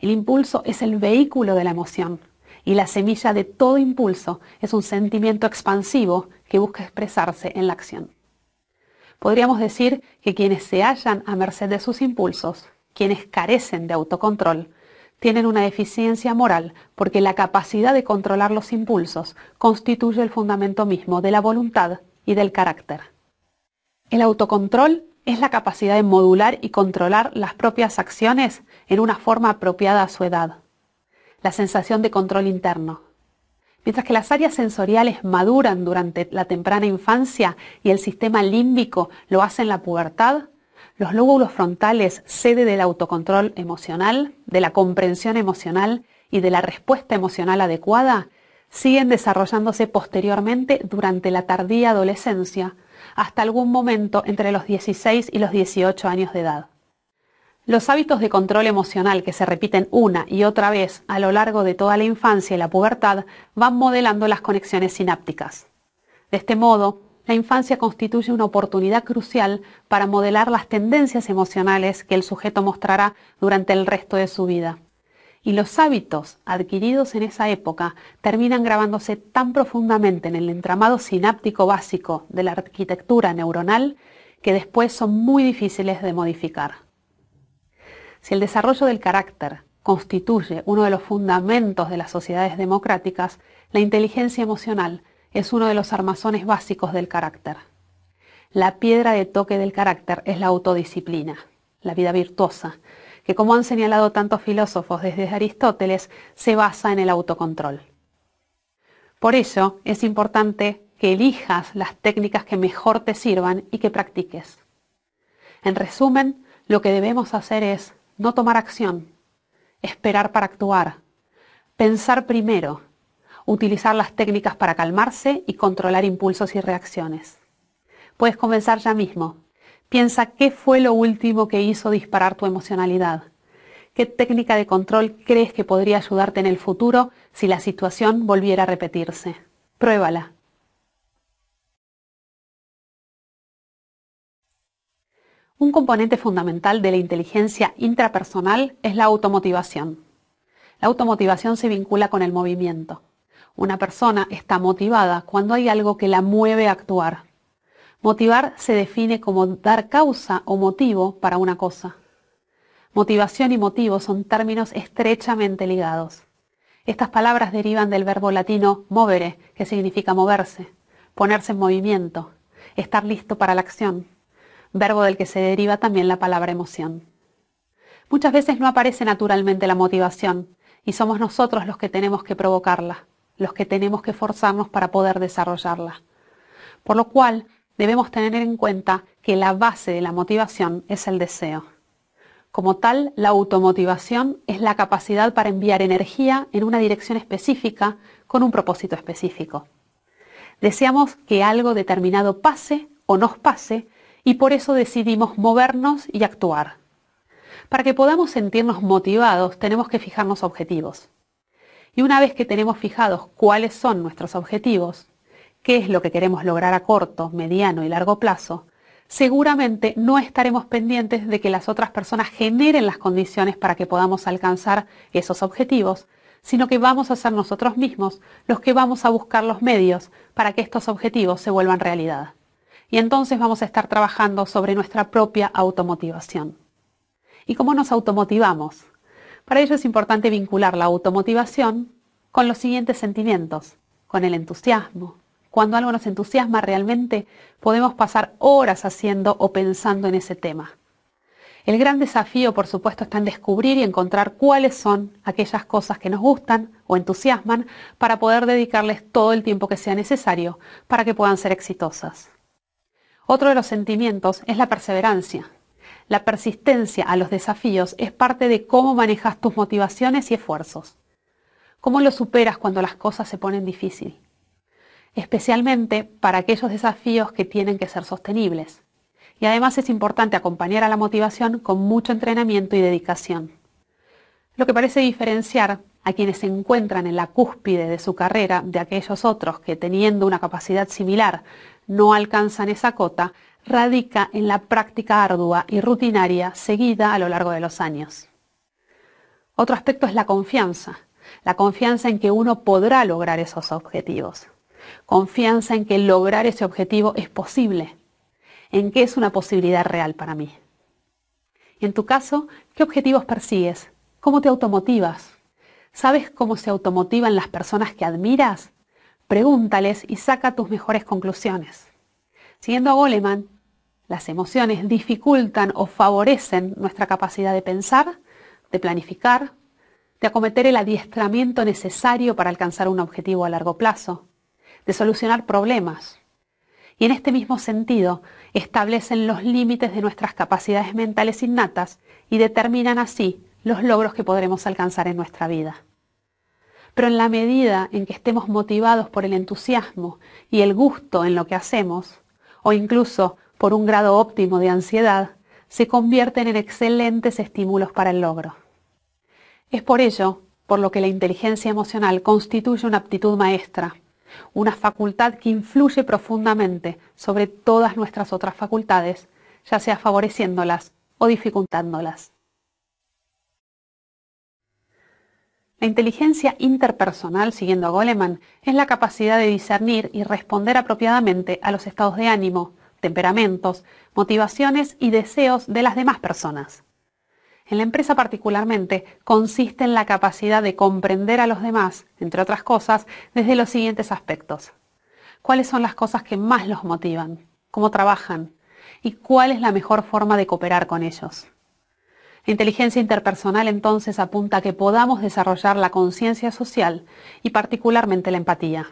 El impulso es el vehículo de la emoción y la semilla de todo impulso es un sentimiento expansivo que busca expresarse en la acción. Podríamos decir que quienes se hallan a merced de sus impulsos, quienes carecen de autocontrol, tienen una deficiencia moral porque la capacidad de controlar los impulsos constituye el fundamento mismo de la voluntad y del carácter. El autocontrol es la capacidad de modular y controlar las propias acciones en una forma apropiada a su edad. La sensación de control interno. Mientras que las áreas sensoriales maduran durante la temprana infancia y el sistema límbico lo hace en la pubertad, los lóbulos frontales, sede del autocontrol emocional, de la comprensión emocional y de la respuesta emocional adecuada, siguen desarrollándose posteriormente durante la tardía adolescencia, hasta algún momento entre los 16 y los 18 años de edad. Los hábitos de control emocional que se repiten una y otra vez a lo largo de toda la infancia y la pubertad van modelando las conexiones sinápticas. De este modo, la infancia constituye una oportunidad crucial para modelar las tendencias emocionales que el sujeto mostrará durante el resto de su vida y los hábitos adquiridos en esa época terminan grabándose tan profundamente en el entramado sináptico básico de la arquitectura neuronal que después son muy difíciles de modificar. Si el desarrollo del carácter constituye uno de los fundamentos de las sociedades democráticas, la inteligencia emocional es uno de los armazones básicos del carácter. La piedra de toque del carácter es la autodisciplina, la vida virtuosa, que como han señalado tantos filósofos desde Aristóteles, se basa en el autocontrol. Por ello, es importante que elijas las técnicas que mejor te sirvan y que practiques. En resumen, lo que debemos hacer es no tomar acción, esperar para actuar, pensar primero, utilizar las técnicas para calmarse y controlar impulsos y reacciones. Puedes comenzar ya mismo. Piensa qué fue lo último que hizo disparar tu emocionalidad. ¿Qué técnica de control crees que podría ayudarte en el futuro si la situación volviera a repetirse? Pruébala. Un componente fundamental de la inteligencia intrapersonal es la automotivación. La automotivación se vincula con el movimiento. Una persona está motivada cuando hay algo que la mueve a actuar. Motivar se define como dar causa o motivo para una cosa. Motivación y motivo son términos estrechamente ligados. Estas palabras derivan del verbo latino movere, que significa moverse, ponerse en movimiento, estar listo para la acción, verbo del que se deriva también la palabra emoción. Muchas veces no aparece naturalmente la motivación y somos nosotros los que tenemos que provocarla, los que tenemos que forzarnos para poder desarrollarla. Por lo cual, debemos tener en cuenta que la base de la motivación es el deseo. Como tal, la automotivación es la capacidad para enviar energía en una dirección específica con un propósito específico. Deseamos que algo determinado pase o nos pase y por eso decidimos movernos y actuar. Para que podamos sentirnos motivados tenemos que fijarnos objetivos. Y una vez que tenemos fijados cuáles son nuestros objetivos, qué es lo que queremos lograr a corto, mediano y largo plazo, seguramente no estaremos pendientes de que las otras personas generen las condiciones para que podamos alcanzar esos objetivos, sino que vamos a ser nosotros mismos los que vamos a buscar los medios para que estos objetivos se vuelvan realidad. Y entonces vamos a estar trabajando sobre nuestra propia automotivación. ¿Y cómo nos automotivamos? Para ello es importante vincular la automotivación con los siguientes sentimientos, con el entusiasmo, cuando algo nos entusiasma realmente, podemos pasar horas haciendo o pensando en ese tema. El gran desafío, por supuesto, está en descubrir y encontrar cuáles son aquellas cosas que nos gustan o entusiasman para poder dedicarles todo el tiempo que sea necesario para que puedan ser exitosas. Otro de los sentimientos es la perseverancia. La persistencia a los desafíos es parte de cómo manejas tus motivaciones y esfuerzos. ¿Cómo lo superas cuando las cosas se ponen difíciles? especialmente para aquellos desafíos que tienen que ser sostenibles. Y además es importante acompañar a la motivación con mucho entrenamiento y dedicación. Lo que parece diferenciar a quienes se encuentran en la cúspide de su carrera de aquellos otros que teniendo una capacidad similar no alcanzan esa cota, radica en la práctica ardua y rutinaria seguida a lo largo de los años. Otro aspecto es la confianza, la confianza en que uno podrá lograr esos objetivos confianza en que lograr ese objetivo es posible, en que es una posibilidad real para mí. Y en tu caso, ¿qué objetivos persigues? ¿Cómo te automotivas? ¿Sabes cómo se automotivan las personas que admiras? Pregúntales y saca tus mejores conclusiones. Siguiendo a Goleman, las emociones dificultan o favorecen nuestra capacidad de pensar, de planificar, de acometer el adiestramiento necesario para alcanzar un objetivo a largo plazo, de solucionar problemas. Y en este mismo sentido, establecen los límites de nuestras capacidades mentales innatas y determinan así los logros que podremos alcanzar en nuestra vida. Pero en la medida en que estemos motivados por el entusiasmo y el gusto en lo que hacemos, o incluso por un grado óptimo de ansiedad, se convierten en excelentes estímulos para el logro. Es por ello por lo que la inteligencia emocional constituye una aptitud maestra, una facultad que influye profundamente sobre todas nuestras otras facultades, ya sea favoreciéndolas o dificultándolas. La inteligencia interpersonal, siguiendo a Goleman, es la capacidad de discernir y responder apropiadamente a los estados de ánimo, temperamentos, motivaciones y deseos de las demás personas. En la empresa particularmente consiste en la capacidad de comprender a los demás, entre otras cosas, desde los siguientes aspectos. ¿Cuáles son las cosas que más los motivan? ¿Cómo trabajan? ¿Y cuál es la mejor forma de cooperar con ellos? La inteligencia interpersonal entonces apunta a que podamos desarrollar la conciencia social y particularmente la empatía.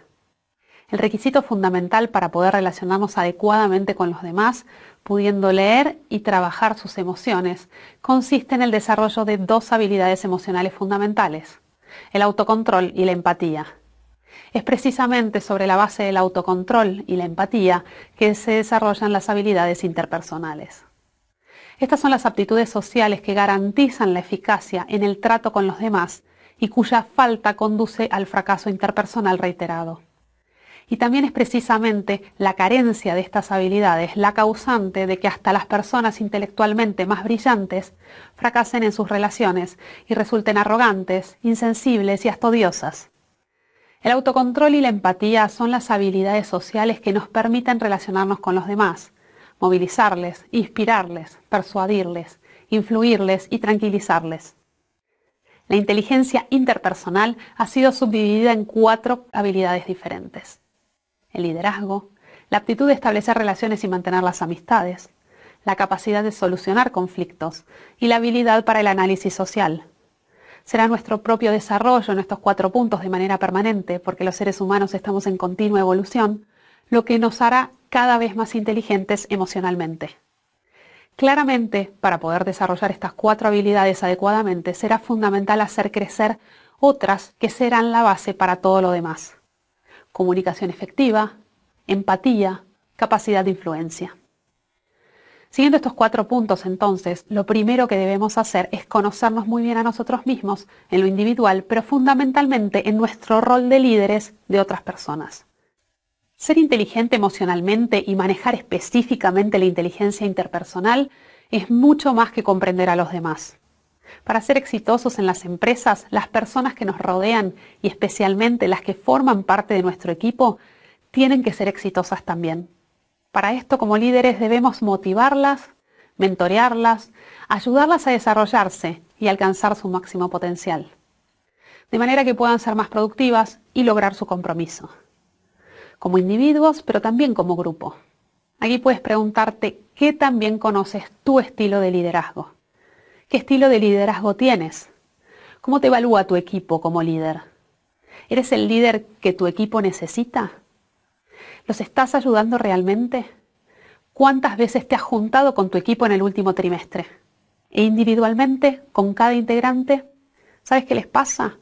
El requisito fundamental para poder relacionarnos adecuadamente con los demás pudiendo leer y trabajar sus emociones, consiste en el desarrollo de dos habilidades emocionales fundamentales, el autocontrol y la empatía. Es precisamente sobre la base del autocontrol y la empatía que se desarrollan las habilidades interpersonales. Estas son las aptitudes sociales que garantizan la eficacia en el trato con los demás y cuya falta conduce al fracaso interpersonal reiterado. Y también es precisamente la carencia de estas habilidades la causante de que hasta las personas intelectualmente más brillantes fracasen en sus relaciones y resulten arrogantes, insensibles y astodiosas. El autocontrol y la empatía son las habilidades sociales que nos permiten relacionarnos con los demás, movilizarles, inspirarles, persuadirles, influirles y tranquilizarles. La inteligencia interpersonal ha sido subdividida en cuatro habilidades diferentes el liderazgo, la aptitud de establecer relaciones y mantener las amistades, la capacidad de solucionar conflictos y la habilidad para el análisis social. Será nuestro propio desarrollo en estos cuatro puntos de manera permanente, porque los seres humanos estamos en continua evolución, lo que nos hará cada vez más inteligentes emocionalmente. Claramente, para poder desarrollar estas cuatro habilidades adecuadamente, será fundamental hacer crecer otras que serán la base para todo lo demás comunicación efectiva, empatía, capacidad de influencia. Siguiendo estos cuatro puntos, entonces, lo primero que debemos hacer es conocernos muy bien a nosotros mismos en lo individual, pero fundamentalmente en nuestro rol de líderes de otras personas. Ser inteligente emocionalmente y manejar específicamente la inteligencia interpersonal es mucho más que comprender a los demás. Para ser exitosos en las empresas, las personas que nos rodean y especialmente las que forman parte de nuestro equipo, tienen que ser exitosas también. Para esto, como líderes, debemos motivarlas, mentorearlas, ayudarlas a desarrollarse y alcanzar su máximo potencial, de manera que puedan ser más productivas y lograr su compromiso, como individuos, pero también como grupo. Aquí puedes preguntarte qué también conoces tu estilo de liderazgo. ¿Qué estilo de liderazgo tienes? ¿Cómo te evalúa tu equipo como líder? ¿Eres el líder que tu equipo necesita? ¿Los estás ayudando realmente? ¿Cuántas veces te has juntado con tu equipo en el último trimestre? E individualmente, con cada integrante, ¿sabes qué les pasa?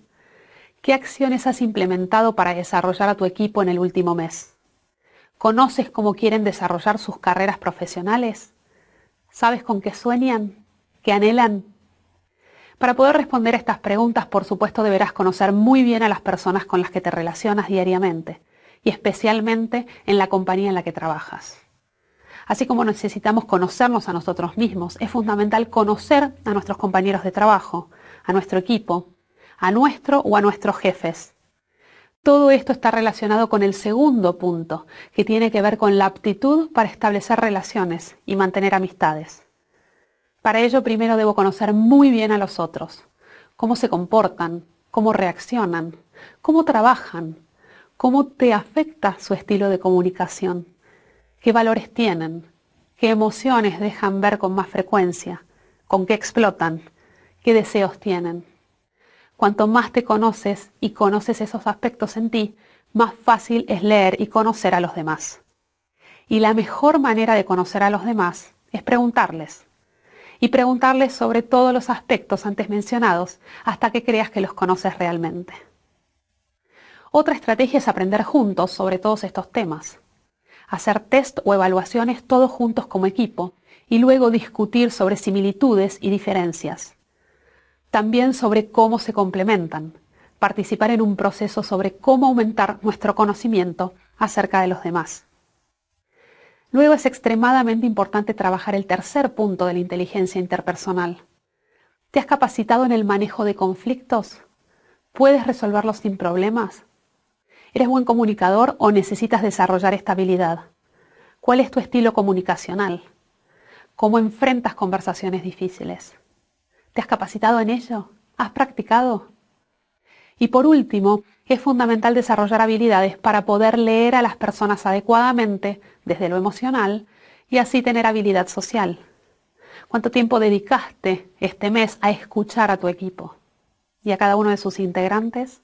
¿Qué acciones has implementado para desarrollar a tu equipo en el último mes? ¿Conoces cómo quieren desarrollar sus carreras profesionales? ¿Sabes con qué sueñan? que anhelan? Para poder responder a estas preguntas, por supuesto, deberás conocer muy bien a las personas con las que te relacionas diariamente y especialmente en la compañía en la que trabajas. Así como necesitamos conocernos a nosotros mismos, es fundamental conocer a nuestros compañeros de trabajo, a nuestro equipo, a nuestro o a nuestros jefes. Todo esto está relacionado con el segundo punto, que tiene que ver con la aptitud para establecer relaciones y mantener amistades. Para ello primero debo conocer muy bien a los otros, cómo se comportan, cómo reaccionan, cómo trabajan, cómo te afecta su estilo de comunicación, qué valores tienen, qué emociones dejan ver con más frecuencia, con qué explotan, qué deseos tienen. Cuanto más te conoces y conoces esos aspectos en ti, más fácil es leer y conocer a los demás. Y la mejor manera de conocer a los demás es preguntarles y preguntarles sobre todos los aspectos antes mencionados hasta que creas que los conoces realmente. Otra estrategia es aprender juntos sobre todos estos temas. Hacer test o evaluaciones todos juntos como equipo y luego discutir sobre similitudes y diferencias. También sobre cómo se complementan. Participar en un proceso sobre cómo aumentar nuestro conocimiento acerca de los demás. Luego es extremadamente importante trabajar el tercer punto de la inteligencia interpersonal. ¿Te has capacitado en el manejo de conflictos? ¿Puedes resolverlos sin problemas? ¿Eres buen comunicador o necesitas desarrollar esta habilidad? ¿Cuál es tu estilo comunicacional? ¿Cómo enfrentas conversaciones difíciles? ¿Te has capacitado en ello? ¿Has practicado? Y por último, es fundamental desarrollar habilidades para poder leer a las personas adecuadamente desde lo emocional y así tener habilidad social. ¿Cuánto tiempo dedicaste este mes a escuchar a tu equipo y a cada uno de sus integrantes?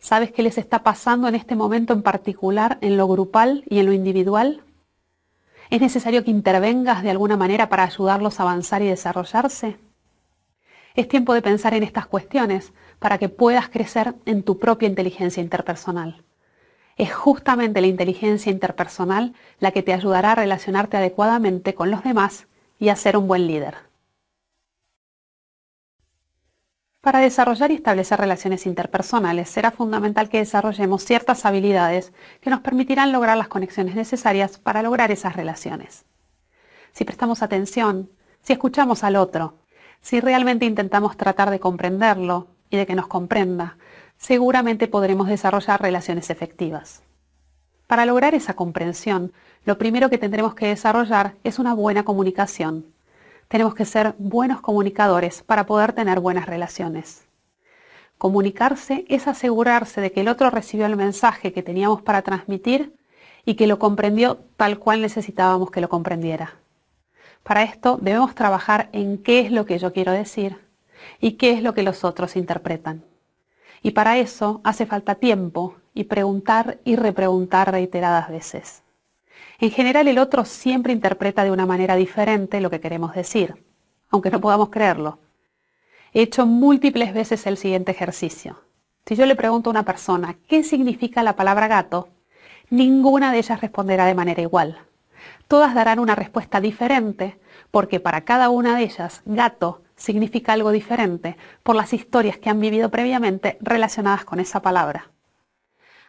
¿Sabes qué les está pasando en este momento en particular en lo grupal y en lo individual? ¿Es necesario que intervengas de alguna manera para ayudarlos a avanzar y desarrollarse? Es tiempo de pensar en estas cuestiones para que puedas crecer en tu propia inteligencia interpersonal. Es justamente la inteligencia interpersonal la que te ayudará a relacionarte adecuadamente con los demás y a ser un buen líder. Para desarrollar y establecer relaciones interpersonales será fundamental que desarrollemos ciertas habilidades que nos permitirán lograr las conexiones necesarias para lograr esas relaciones. Si prestamos atención, si escuchamos al otro, si realmente intentamos tratar de comprenderlo, y de que nos comprenda, seguramente podremos desarrollar relaciones efectivas. Para lograr esa comprensión, lo primero que tendremos que desarrollar es una buena comunicación. Tenemos que ser buenos comunicadores para poder tener buenas relaciones. Comunicarse es asegurarse de que el otro recibió el mensaje que teníamos para transmitir y que lo comprendió tal cual necesitábamos que lo comprendiera. Para esto debemos trabajar en qué es lo que yo quiero decir y qué es lo que los otros interpretan. Y para eso hace falta tiempo y preguntar y repreguntar reiteradas veces. En general el otro siempre interpreta de una manera diferente lo que queremos decir, aunque no podamos creerlo. He hecho múltiples veces el siguiente ejercicio. Si yo le pregunto a una persona qué significa la palabra gato, ninguna de ellas responderá de manera igual. Todas darán una respuesta diferente porque para cada una de ellas gato significa algo diferente por las historias que han vivido previamente relacionadas con esa palabra.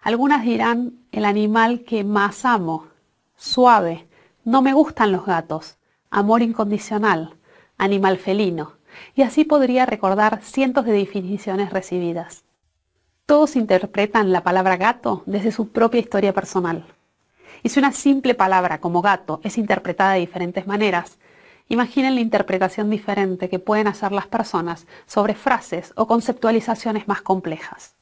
Algunas dirán el animal que más amo, suave, no me gustan los gatos, amor incondicional, animal felino, y así podría recordar cientos de definiciones recibidas. Todos interpretan la palabra gato desde su propia historia personal. Y si una simple palabra como gato es interpretada de diferentes maneras, Imaginen la interpretación diferente que pueden hacer las personas sobre frases o conceptualizaciones más complejas.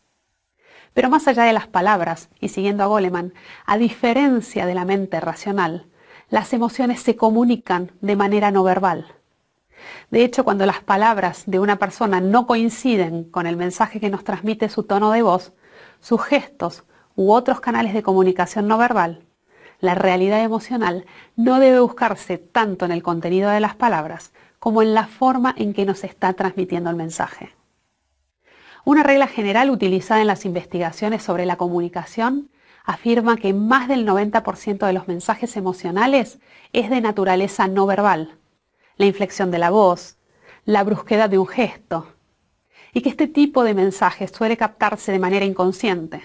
Pero más allá de las palabras, y siguiendo a Goleman, a diferencia de la mente racional, las emociones se comunican de manera no verbal. De hecho, cuando las palabras de una persona no coinciden con el mensaje que nos transmite su tono de voz, sus gestos u otros canales de comunicación no verbal la realidad emocional no debe buscarse tanto en el contenido de las palabras como en la forma en que nos está transmitiendo el mensaje. Una regla general utilizada en las investigaciones sobre la comunicación afirma que más del 90% de los mensajes emocionales es de naturaleza no verbal, la inflexión de la voz, la brusquedad de un gesto, y que este tipo de mensajes suele captarse de manera inconsciente,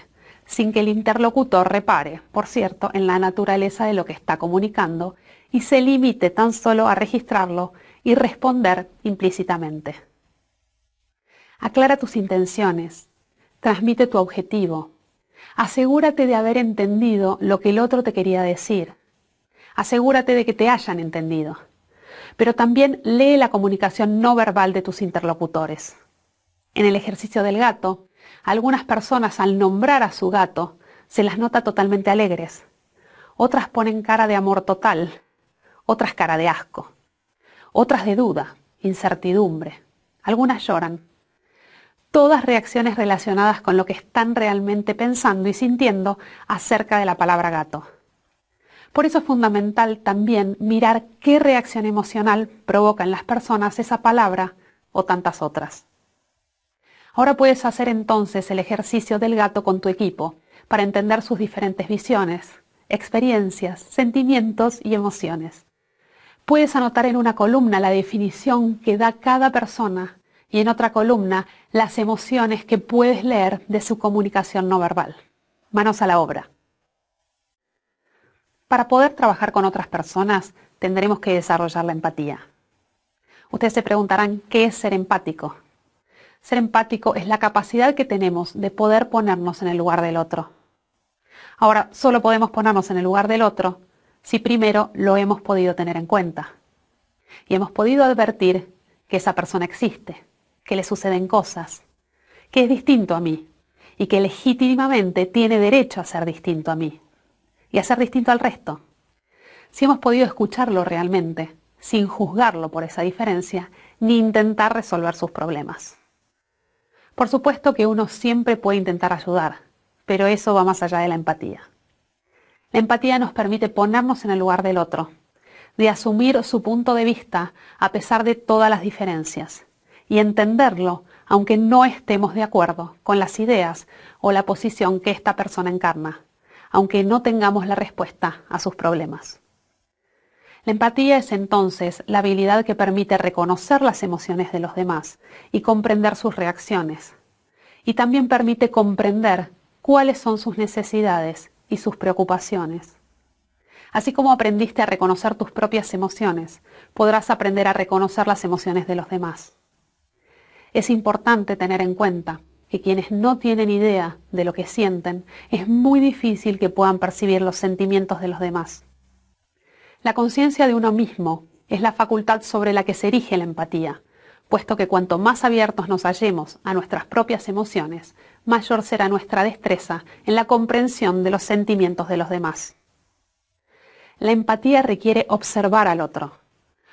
sin que el interlocutor repare, por cierto, en la naturaleza de lo que está comunicando y se limite tan solo a registrarlo y responder implícitamente. Aclara tus intenciones, transmite tu objetivo, asegúrate de haber entendido lo que el otro te quería decir, asegúrate de que te hayan entendido, pero también lee la comunicación no verbal de tus interlocutores. En el ejercicio del gato, algunas personas al nombrar a su gato se las nota totalmente alegres. Otras ponen cara de amor total, otras cara de asco, otras de duda, incertidumbre. Algunas lloran. Todas reacciones relacionadas con lo que están realmente pensando y sintiendo acerca de la palabra gato. Por eso es fundamental también mirar qué reacción emocional provoca en las personas esa palabra o tantas otras. Ahora puedes hacer entonces el ejercicio del gato con tu equipo para entender sus diferentes visiones, experiencias, sentimientos y emociones. Puedes anotar en una columna la definición que da cada persona y en otra columna las emociones que puedes leer de su comunicación no verbal. Manos a la obra. Para poder trabajar con otras personas, tendremos que desarrollar la empatía. Ustedes se preguntarán qué es ser empático. Ser empático es la capacidad que tenemos de poder ponernos en el lugar del otro. Ahora, solo podemos ponernos en el lugar del otro si primero lo hemos podido tener en cuenta y hemos podido advertir que esa persona existe, que le suceden cosas, que es distinto a mí y que legítimamente tiene derecho a ser distinto a mí y a ser distinto al resto. Si hemos podido escucharlo realmente, sin juzgarlo por esa diferencia, ni intentar resolver sus problemas. Por supuesto que uno siempre puede intentar ayudar, pero eso va más allá de la empatía. La empatía nos permite ponernos en el lugar del otro, de asumir su punto de vista a pesar de todas las diferencias y entenderlo aunque no estemos de acuerdo con las ideas o la posición que esta persona encarna, aunque no tengamos la respuesta a sus problemas. La empatía es entonces la habilidad que permite reconocer las emociones de los demás y comprender sus reacciones. Y también permite comprender cuáles son sus necesidades y sus preocupaciones. Así como aprendiste a reconocer tus propias emociones, podrás aprender a reconocer las emociones de los demás. Es importante tener en cuenta que quienes no tienen idea de lo que sienten, es muy difícil que puedan percibir los sentimientos de los demás. La conciencia de uno mismo es la facultad sobre la que se erige la empatía, puesto que cuanto más abiertos nos hallemos a nuestras propias emociones, mayor será nuestra destreza en la comprensión de los sentimientos de los demás. La empatía requiere observar al otro.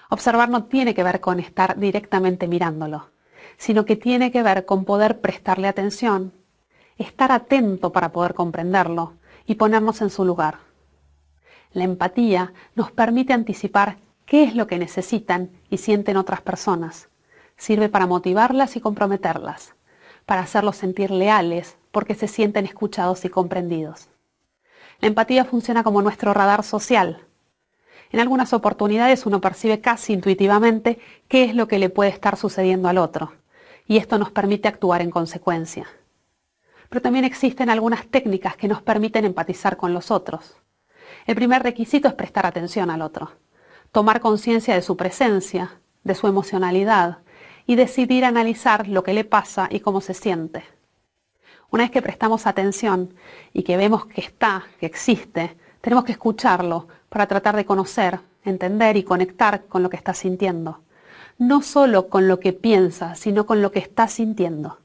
Observar no tiene que ver con estar directamente mirándolo, sino que tiene que ver con poder prestarle atención, estar atento para poder comprenderlo y ponernos en su lugar. La empatía nos permite anticipar qué es lo que necesitan y sienten otras personas. Sirve para motivarlas y comprometerlas, para hacerlos sentir leales porque se sienten escuchados y comprendidos. La empatía funciona como nuestro radar social. En algunas oportunidades uno percibe casi intuitivamente qué es lo que le puede estar sucediendo al otro, y esto nos permite actuar en consecuencia. Pero también existen algunas técnicas que nos permiten empatizar con los otros. El primer requisito es prestar atención al otro, tomar conciencia de su presencia, de su emocionalidad y decidir analizar lo que le pasa y cómo se siente. Una vez que prestamos atención y que vemos que está, que existe, tenemos que escucharlo para tratar de conocer, entender y conectar con lo que está sintiendo. No solo con lo que piensa, sino con lo que está sintiendo.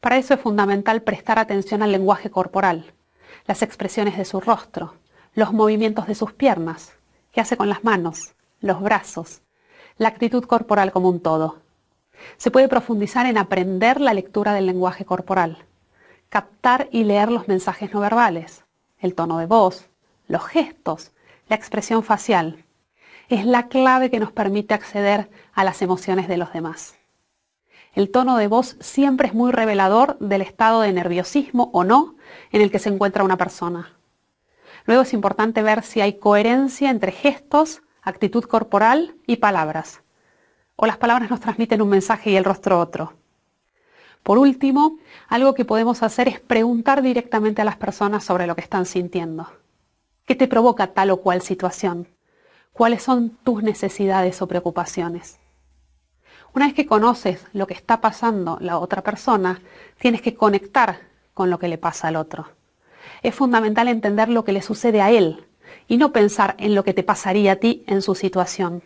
Para eso es fundamental prestar atención al lenguaje corporal, las expresiones de su rostro, los movimientos de sus piernas, qué hace con las manos, los brazos, la actitud corporal como un todo. Se puede profundizar en aprender la lectura del lenguaje corporal, captar y leer los mensajes no verbales, el tono de voz, los gestos, la expresión facial. Es la clave que nos permite acceder a las emociones de los demás. El tono de voz siempre es muy revelador del estado de nerviosismo o no en el que se encuentra una persona. Luego es importante ver si hay coherencia entre gestos, actitud corporal y palabras. O las palabras nos transmiten un mensaje y el rostro otro. Por último, algo que podemos hacer es preguntar directamente a las personas sobre lo que están sintiendo. ¿Qué te provoca tal o cual situación? ¿Cuáles son tus necesidades o preocupaciones? Una vez que conoces lo que está pasando la otra persona, tienes que conectar con lo que le pasa al otro. Es fundamental entender lo que le sucede a él y no pensar en lo que te pasaría a ti en su situación.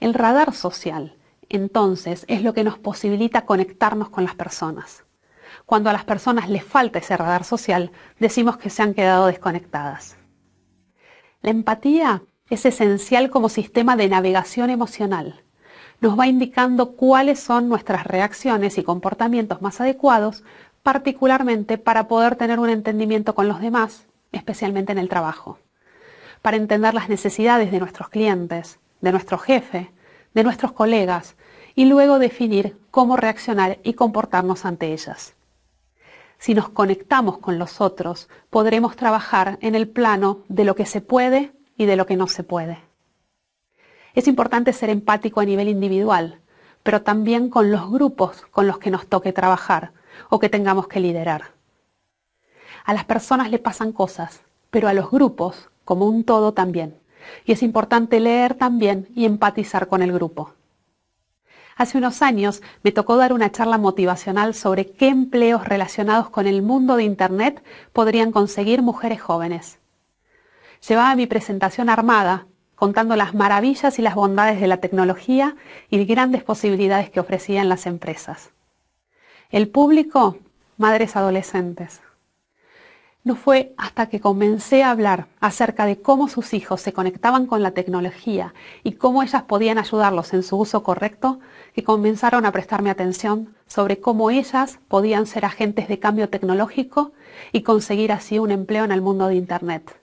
El radar social, entonces, es lo que nos posibilita conectarnos con las personas. Cuando a las personas les falta ese radar social, decimos que se han quedado desconectadas. La empatía es esencial como sistema de navegación emocional. Nos va indicando cuáles son nuestras reacciones y comportamientos más adecuados particularmente para poder tener un entendimiento con los demás, especialmente en el trabajo, para entender las necesidades de nuestros clientes, de nuestro jefe, de nuestros colegas y luego definir cómo reaccionar y comportarnos ante ellas. Si nos conectamos con los otros, podremos trabajar en el plano de lo que se puede y de lo que no se puede. Es importante ser empático a nivel individual, pero también con los grupos con los que nos toque trabajar, o que tengamos que liderar. A las personas le pasan cosas, pero a los grupos, como un todo, también. Y es importante leer también y empatizar con el grupo. Hace unos años me tocó dar una charla motivacional sobre qué empleos relacionados con el mundo de Internet podrían conseguir mujeres jóvenes. Llevaba mi presentación armada, contando las maravillas y las bondades de la tecnología y grandes posibilidades que ofrecían las empresas. El público, madres adolescentes. No fue hasta que comencé a hablar acerca de cómo sus hijos se conectaban con la tecnología y cómo ellas podían ayudarlos en su uso correcto que comenzaron a prestarme atención sobre cómo ellas podían ser agentes de cambio tecnológico y conseguir así un empleo en el mundo de Internet.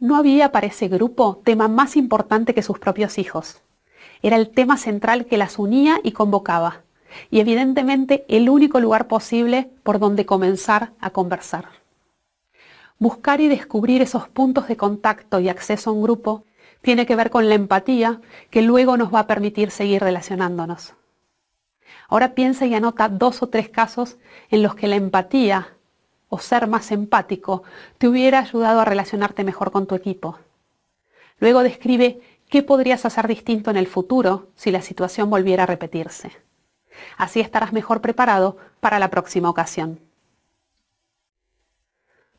No había para ese grupo tema más importante que sus propios hijos. Era el tema central que las unía y convocaba, y evidentemente el único lugar posible por donde comenzar a conversar. Buscar y descubrir esos puntos de contacto y acceso a un grupo tiene que ver con la empatía que luego nos va a permitir seguir relacionándonos. Ahora piensa y anota dos o tres casos en los que la empatía o ser más empático te hubiera ayudado a relacionarte mejor con tu equipo. Luego describe qué podrías hacer distinto en el futuro si la situación volviera a repetirse. Así estarás mejor preparado para la próxima ocasión.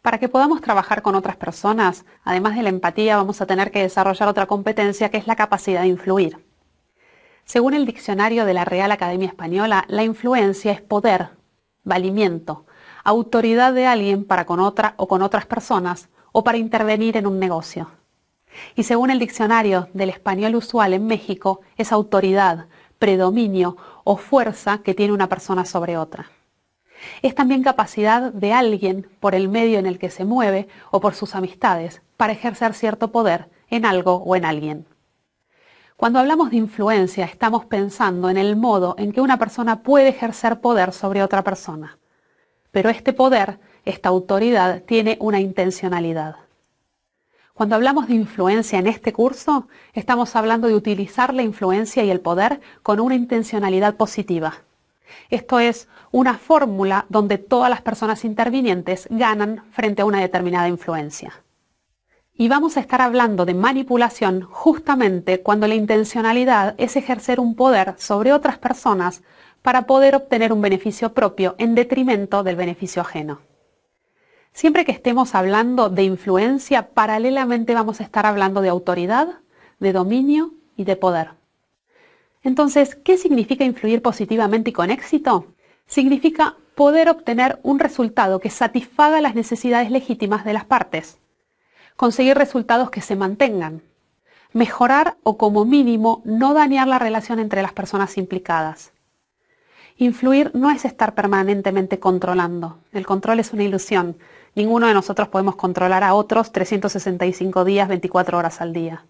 Para que podamos trabajar con otras personas, además de la empatía, vamos a tener que desarrollar otra competencia que es la capacidad de influir. Según el diccionario de la Real Academia Española, la influencia es poder, valimiento, autoridad de alguien para con otra o con otras personas o para intervenir en un negocio. Y según el diccionario del español usual en México, es autoridad, predominio o fuerza que tiene una persona sobre otra. Es también capacidad de alguien, por el medio en el que se mueve o por sus amistades, para ejercer cierto poder en algo o en alguien. Cuando hablamos de influencia estamos pensando en el modo en que una persona puede ejercer poder sobre otra persona. Pero este poder, esta autoridad, tiene una intencionalidad. Cuando hablamos de influencia en este curso, estamos hablando de utilizar la influencia y el poder con una intencionalidad positiva. Esto es una fórmula donde todas las personas intervinientes ganan frente a una determinada influencia. Y vamos a estar hablando de manipulación justamente cuando la intencionalidad es ejercer un poder sobre otras personas para poder obtener un beneficio propio en detrimento del beneficio ajeno. Siempre que estemos hablando de influencia, paralelamente vamos a estar hablando de autoridad, de dominio y de poder. Entonces, ¿qué significa influir positivamente y con éxito? Significa poder obtener un resultado que satisfaga las necesidades legítimas de las partes, conseguir resultados que se mantengan, mejorar o como mínimo no dañar la relación entre las personas implicadas. Influir no es estar permanentemente controlando, el control es una ilusión, Ninguno de nosotros podemos controlar a otros 365 días, 24 horas al día.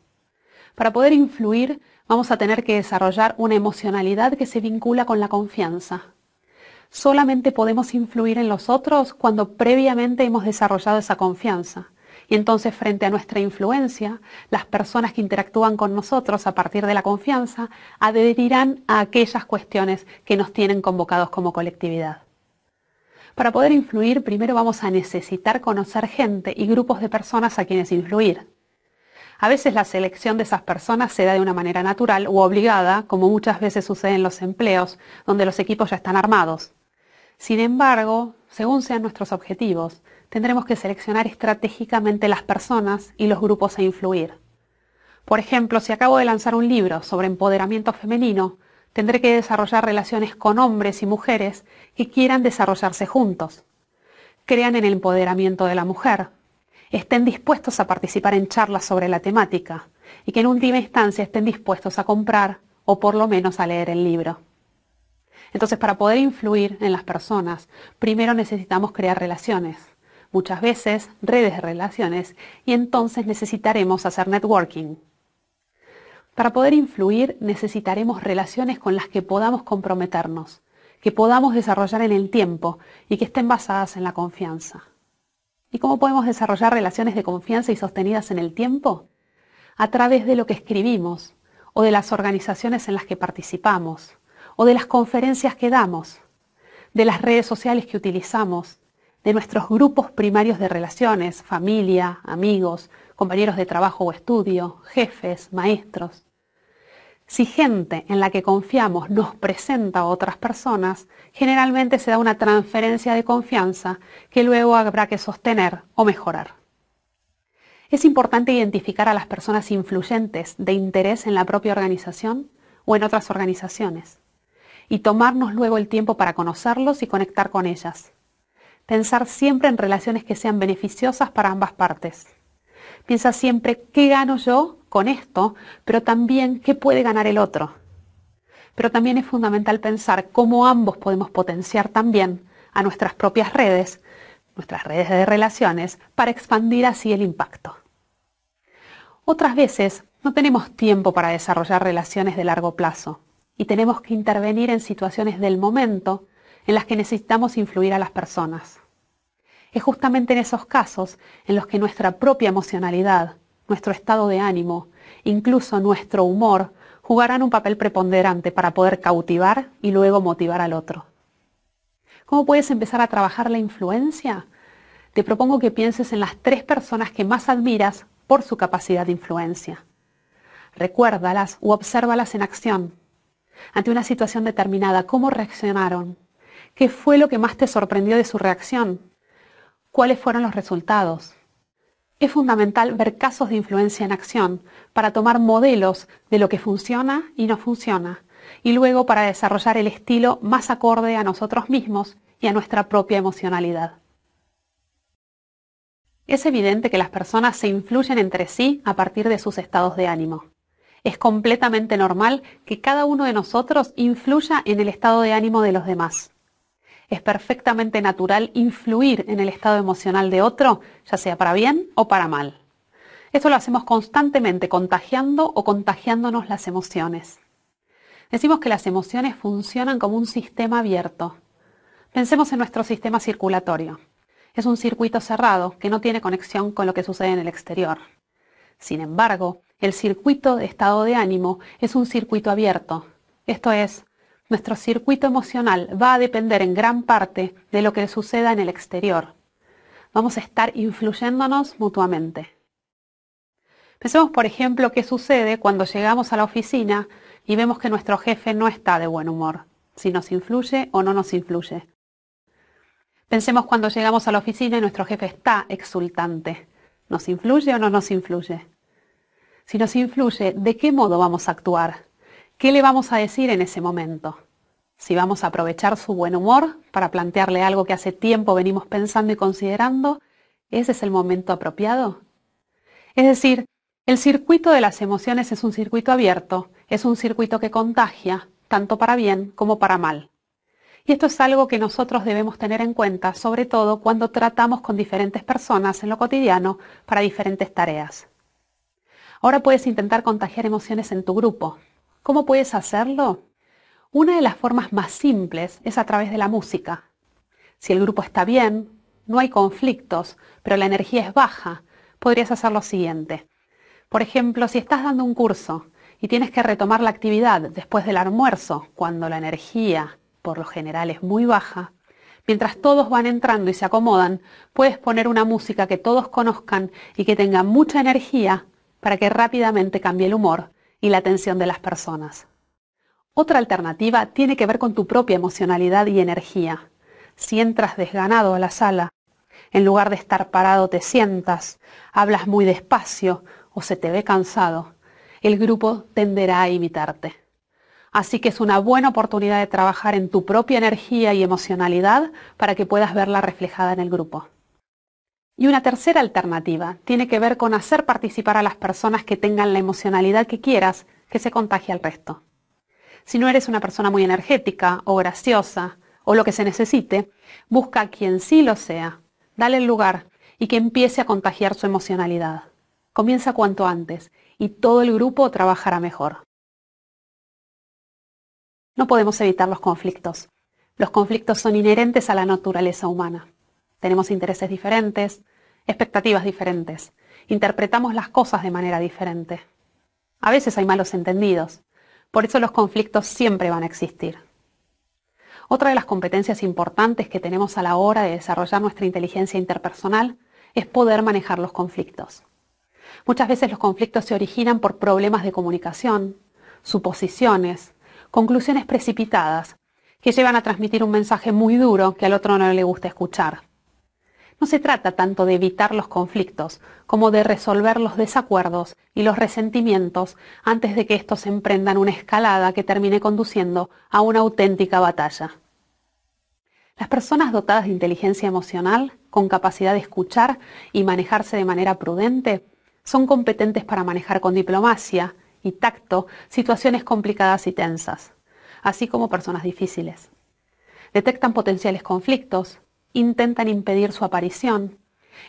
Para poder influir, vamos a tener que desarrollar una emocionalidad que se vincula con la confianza. Solamente podemos influir en los otros cuando previamente hemos desarrollado esa confianza. Y entonces frente a nuestra influencia, las personas que interactúan con nosotros a partir de la confianza adherirán a aquellas cuestiones que nos tienen convocados como colectividad. Para poder influir, primero vamos a necesitar conocer gente y grupos de personas a quienes influir. A veces la selección de esas personas se da de una manera natural u obligada, como muchas veces sucede en los empleos, donde los equipos ya están armados. Sin embargo, según sean nuestros objetivos, tendremos que seleccionar estratégicamente las personas y los grupos a influir. Por ejemplo, si acabo de lanzar un libro sobre empoderamiento femenino, tendré que desarrollar relaciones con hombres y mujeres que quieran desarrollarse juntos. Crean en el empoderamiento de la mujer. Estén dispuestos a participar en charlas sobre la temática y que en última instancia estén dispuestos a comprar o por lo menos a leer el libro. Entonces, para poder influir en las personas, primero necesitamos crear relaciones, muchas veces redes de relaciones, y entonces necesitaremos hacer networking, para poder influir necesitaremos relaciones con las que podamos comprometernos, que podamos desarrollar en el tiempo y que estén basadas en la confianza. ¿Y cómo podemos desarrollar relaciones de confianza y sostenidas en el tiempo? A través de lo que escribimos, o de las organizaciones en las que participamos, o de las conferencias que damos, de las redes sociales que utilizamos, de nuestros grupos primarios de relaciones, familia, amigos, compañeros de trabajo o estudio, jefes, maestros. Si gente en la que confiamos nos presenta a otras personas, generalmente se da una transferencia de confianza que luego habrá que sostener o mejorar. Es importante identificar a las personas influyentes de interés en la propia organización o en otras organizaciones y tomarnos luego el tiempo para conocerlos y conectar con ellas. Pensar siempre en relaciones que sean beneficiosas para ambas partes. Piensa siempre qué gano yo con esto, pero también qué puede ganar el otro. Pero también es fundamental pensar cómo ambos podemos potenciar también a nuestras propias redes, nuestras redes de relaciones, para expandir así el impacto. Otras veces no tenemos tiempo para desarrollar relaciones de largo plazo y tenemos que intervenir en situaciones del momento en las que necesitamos influir a las personas es justamente en esos casos en los que nuestra propia emocionalidad, nuestro estado de ánimo, incluso nuestro humor, jugarán un papel preponderante para poder cautivar y luego motivar al otro. ¿Cómo puedes empezar a trabajar la influencia? Te propongo que pienses en las tres personas que más admiras por su capacidad de influencia. Recuérdalas u obsérvalas en acción. Ante una situación determinada, ¿cómo reaccionaron? ¿Qué fue lo que más te sorprendió de su reacción? cuáles fueron los resultados. Es fundamental ver casos de influencia en acción para tomar modelos de lo que funciona y no funciona, y luego para desarrollar el estilo más acorde a nosotros mismos y a nuestra propia emocionalidad. Es evidente que las personas se influyen entre sí a partir de sus estados de ánimo. Es completamente normal que cada uno de nosotros influya en el estado de ánimo de los demás es perfectamente natural influir en el estado emocional de otro, ya sea para bien o para mal. Esto lo hacemos constantemente, contagiando o contagiándonos las emociones. Decimos que las emociones funcionan como un sistema abierto. Pensemos en nuestro sistema circulatorio. Es un circuito cerrado que no tiene conexión con lo que sucede en el exterior. Sin embargo, el circuito de estado de ánimo es un circuito abierto. Esto es, nuestro circuito emocional va a depender en gran parte de lo que suceda en el exterior. Vamos a estar influyéndonos mutuamente. Pensemos, por ejemplo, qué sucede cuando llegamos a la oficina y vemos que nuestro jefe no está de buen humor, si nos influye o no nos influye. Pensemos cuando llegamos a la oficina y nuestro jefe está exultante. ¿Nos influye o no nos influye? Si nos influye, ¿de qué modo vamos a actuar? ¿Qué le vamos a decir en ese momento? Si vamos a aprovechar su buen humor para plantearle algo que hace tiempo venimos pensando y considerando, ¿ese es el momento apropiado? Es decir, el circuito de las emociones es un circuito abierto, es un circuito que contagia, tanto para bien como para mal. Y esto es algo que nosotros debemos tener en cuenta, sobre todo cuando tratamos con diferentes personas en lo cotidiano para diferentes tareas. Ahora puedes intentar contagiar emociones en tu grupo, ¿Cómo puedes hacerlo? Una de las formas más simples es a través de la música. Si el grupo está bien, no hay conflictos, pero la energía es baja, podrías hacer lo siguiente. Por ejemplo, si estás dando un curso y tienes que retomar la actividad después del almuerzo, cuando la energía por lo general es muy baja, mientras todos van entrando y se acomodan, puedes poner una música que todos conozcan y que tenga mucha energía para que rápidamente cambie el humor y la atención de las personas. Otra alternativa tiene que ver con tu propia emocionalidad y energía. Si entras desganado a la sala, en lugar de estar parado te sientas, hablas muy despacio o se te ve cansado, el grupo tenderá a imitarte. Así que es una buena oportunidad de trabajar en tu propia energía y emocionalidad para que puedas verla reflejada en el grupo. Y una tercera alternativa tiene que ver con hacer participar a las personas que tengan la emocionalidad que quieras que se contagie al resto. Si no eres una persona muy energética o graciosa o lo que se necesite, busca a quien sí lo sea, dale el lugar y que empiece a contagiar su emocionalidad. Comienza cuanto antes y todo el grupo trabajará mejor. No podemos evitar los conflictos. Los conflictos son inherentes a la naturaleza humana tenemos intereses diferentes, expectativas diferentes, interpretamos las cosas de manera diferente. A veces hay malos entendidos, por eso los conflictos siempre van a existir. Otra de las competencias importantes que tenemos a la hora de desarrollar nuestra inteligencia interpersonal es poder manejar los conflictos. Muchas veces los conflictos se originan por problemas de comunicación, suposiciones, conclusiones precipitadas que llevan a transmitir un mensaje muy duro que al otro no le gusta escuchar no se trata tanto de evitar los conflictos como de resolver los desacuerdos y los resentimientos antes de que estos emprendan una escalada que termine conduciendo a una auténtica batalla. Las personas dotadas de inteligencia emocional, con capacidad de escuchar y manejarse de manera prudente, son competentes para manejar con diplomacia y tacto situaciones complicadas y tensas, así como personas difíciles. Detectan potenciales conflictos, intentan impedir su aparición,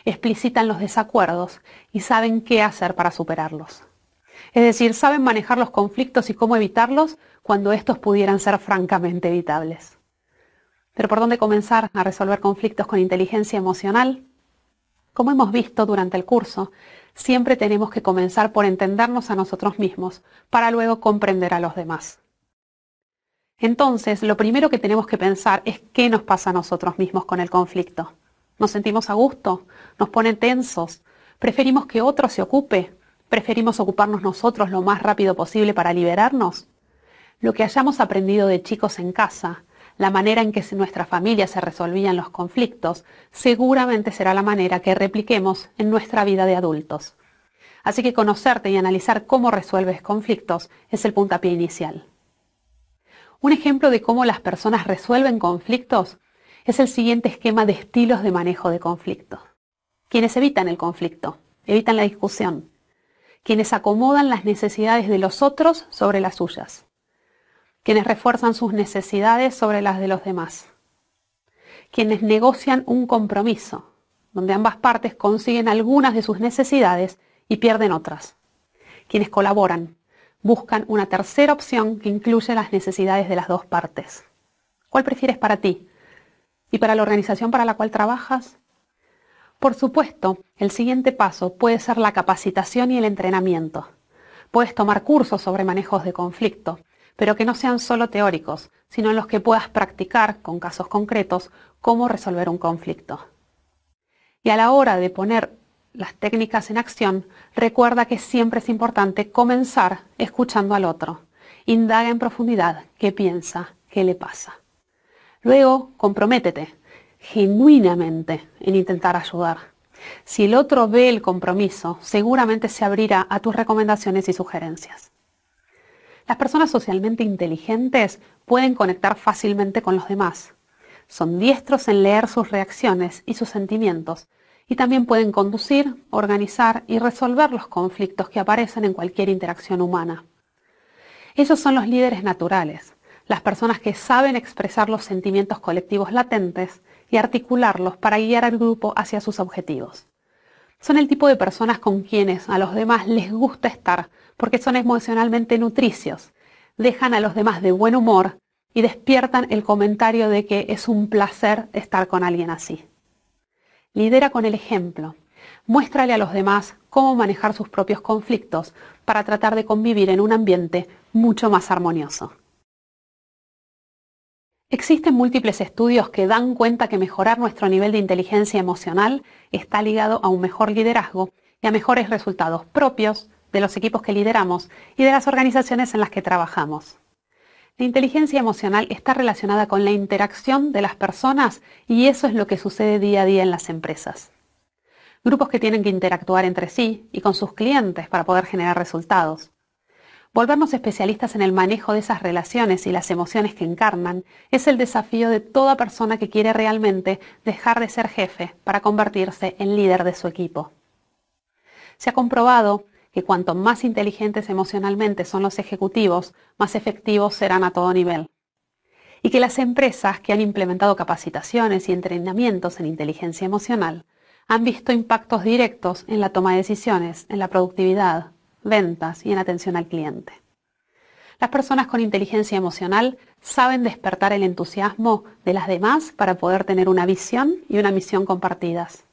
explicitan los desacuerdos y saben qué hacer para superarlos. Es decir, saben manejar los conflictos y cómo evitarlos cuando estos pudieran ser francamente evitables. Pero ¿por dónde comenzar a resolver conflictos con inteligencia emocional? Como hemos visto durante el curso, siempre tenemos que comenzar por entendernos a nosotros mismos para luego comprender a los demás. Entonces, lo primero que tenemos que pensar es qué nos pasa a nosotros mismos con el conflicto. ¿Nos sentimos a gusto? ¿Nos ponen tensos? ¿Preferimos que otro se ocupe? ¿Preferimos ocuparnos nosotros lo más rápido posible para liberarnos? Lo que hayamos aprendido de chicos en casa, la manera en que nuestra familia se resolvían los conflictos, seguramente será la manera que repliquemos en nuestra vida de adultos. Así que conocerte y analizar cómo resuelves conflictos es el puntapié inicial. Un ejemplo de cómo las personas resuelven conflictos es el siguiente esquema de estilos de manejo de conflictos. Quienes evitan el conflicto, evitan la discusión. Quienes acomodan las necesidades de los otros sobre las suyas. Quienes refuerzan sus necesidades sobre las de los demás. Quienes negocian un compromiso, donde ambas partes consiguen algunas de sus necesidades y pierden otras. Quienes colaboran, buscan una tercera opción que incluye las necesidades de las dos partes. ¿Cuál prefieres para ti? ¿Y para la organización para la cual trabajas? Por supuesto, el siguiente paso puede ser la capacitación y el entrenamiento. Puedes tomar cursos sobre manejos de conflicto, pero que no sean solo teóricos, sino en los que puedas practicar, con casos concretos, cómo resolver un conflicto. Y a la hora de poner las técnicas en acción, recuerda que siempre es importante comenzar escuchando al otro. Indaga en profundidad qué piensa, qué le pasa. Luego, comprométete genuinamente en intentar ayudar. Si el otro ve el compromiso, seguramente se abrirá a tus recomendaciones y sugerencias. Las personas socialmente inteligentes pueden conectar fácilmente con los demás. Son diestros en leer sus reacciones y sus sentimientos y también pueden conducir, organizar y resolver los conflictos que aparecen en cualquier interacción humana. Esos son los líderes naturales, las personas que saben expresar los sentimientos colectivos latentes y articularlos para guiar al grupo hacia sus objetivos. Son el tipo de personas con quienes a los demás les gusta estar porque son emocionalmente nutricios, dejan a los demás de buen humor y despiertan el comentario de que es un placer estar con alguien así. Lidera con el ejemplo. Muéstrale a los demás cómo manejar sus propios conflictos para tratar de convivir en un ambiente mucho más armonioso. Existen múltiples estudios que dan cuenta que mejorar nuestro nivel de inteligencia emocional está ligado a un mejor liderazgo y a mejores resultados propios de los equipos que lideramos y de las organizaciones en las que trabajamos. La inteligencia emocional está relacionada con la interacción de las personas y eso es lo que sucede día a día en las empresas. Grupos que tienen que interactuar entre sí y con sus clientes para poder generar resultados. Volvernos especialistas en el manejo de esas relaciones y las emociones que encarnan es el desafío de toda persona que quiere realmente dejar de ser jefe para convertirse en líder de su equipo. Se ha comprobado que cuanto más inteligentes emocionalmente son los ejecutivos, más efectivos serán a todo nivel. Y que las empresas que han implementado capacitaciones y entrenamientos en inteligencia emocional han visto impactos directos en la toma de decisiones, en la productividad, ventas y en atención al cliente. Las personas con inteligencia emocional saben despertar el entusiasmo de las demás para poder tener una visión y una misión compartidas.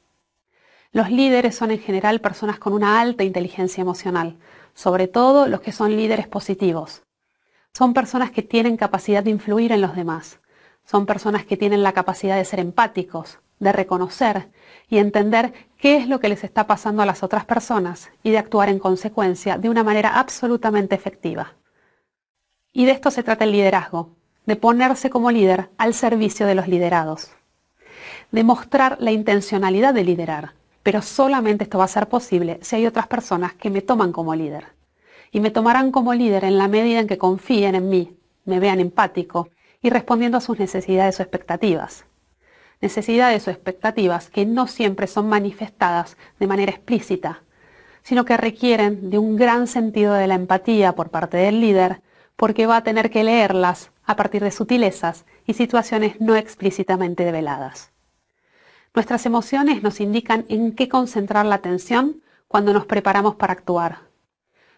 Los líderes son en general personas con una alta inteligencia emocional, sobre todo los que son líderes positivos. Son personas que tienen capacidad de influir en los demás. Son personas que tienen la capacidad de ser empáticos, de reconocer y entender qué es lo que les está pasando a las otras personas y de actuar en consecuencia de una manera absolutamente efectiva. Y de esto se trata el liderazgo, de ponerse como líder al servicio de los liderados, de mostrar la intencionalidad de liderar, pero solamente esto va a ser posible si hay otras personas que me toman como líder. Y me tomarán como líder en la medida en que confíen en mí, me vean empático y respondiendo a sus necesidades o expectativas. Necesidades o expectativas que no siempre son manifestadas de manera explícita, sino que requieren de un gran sentido de la empatía por parte del líder, porque va a tener que leerlas a partir de sutilezas y situaciones no explícitamente develadas. Nuestras emociones nos indican en qué concentrar la atención cuando nos preparamos para actuar.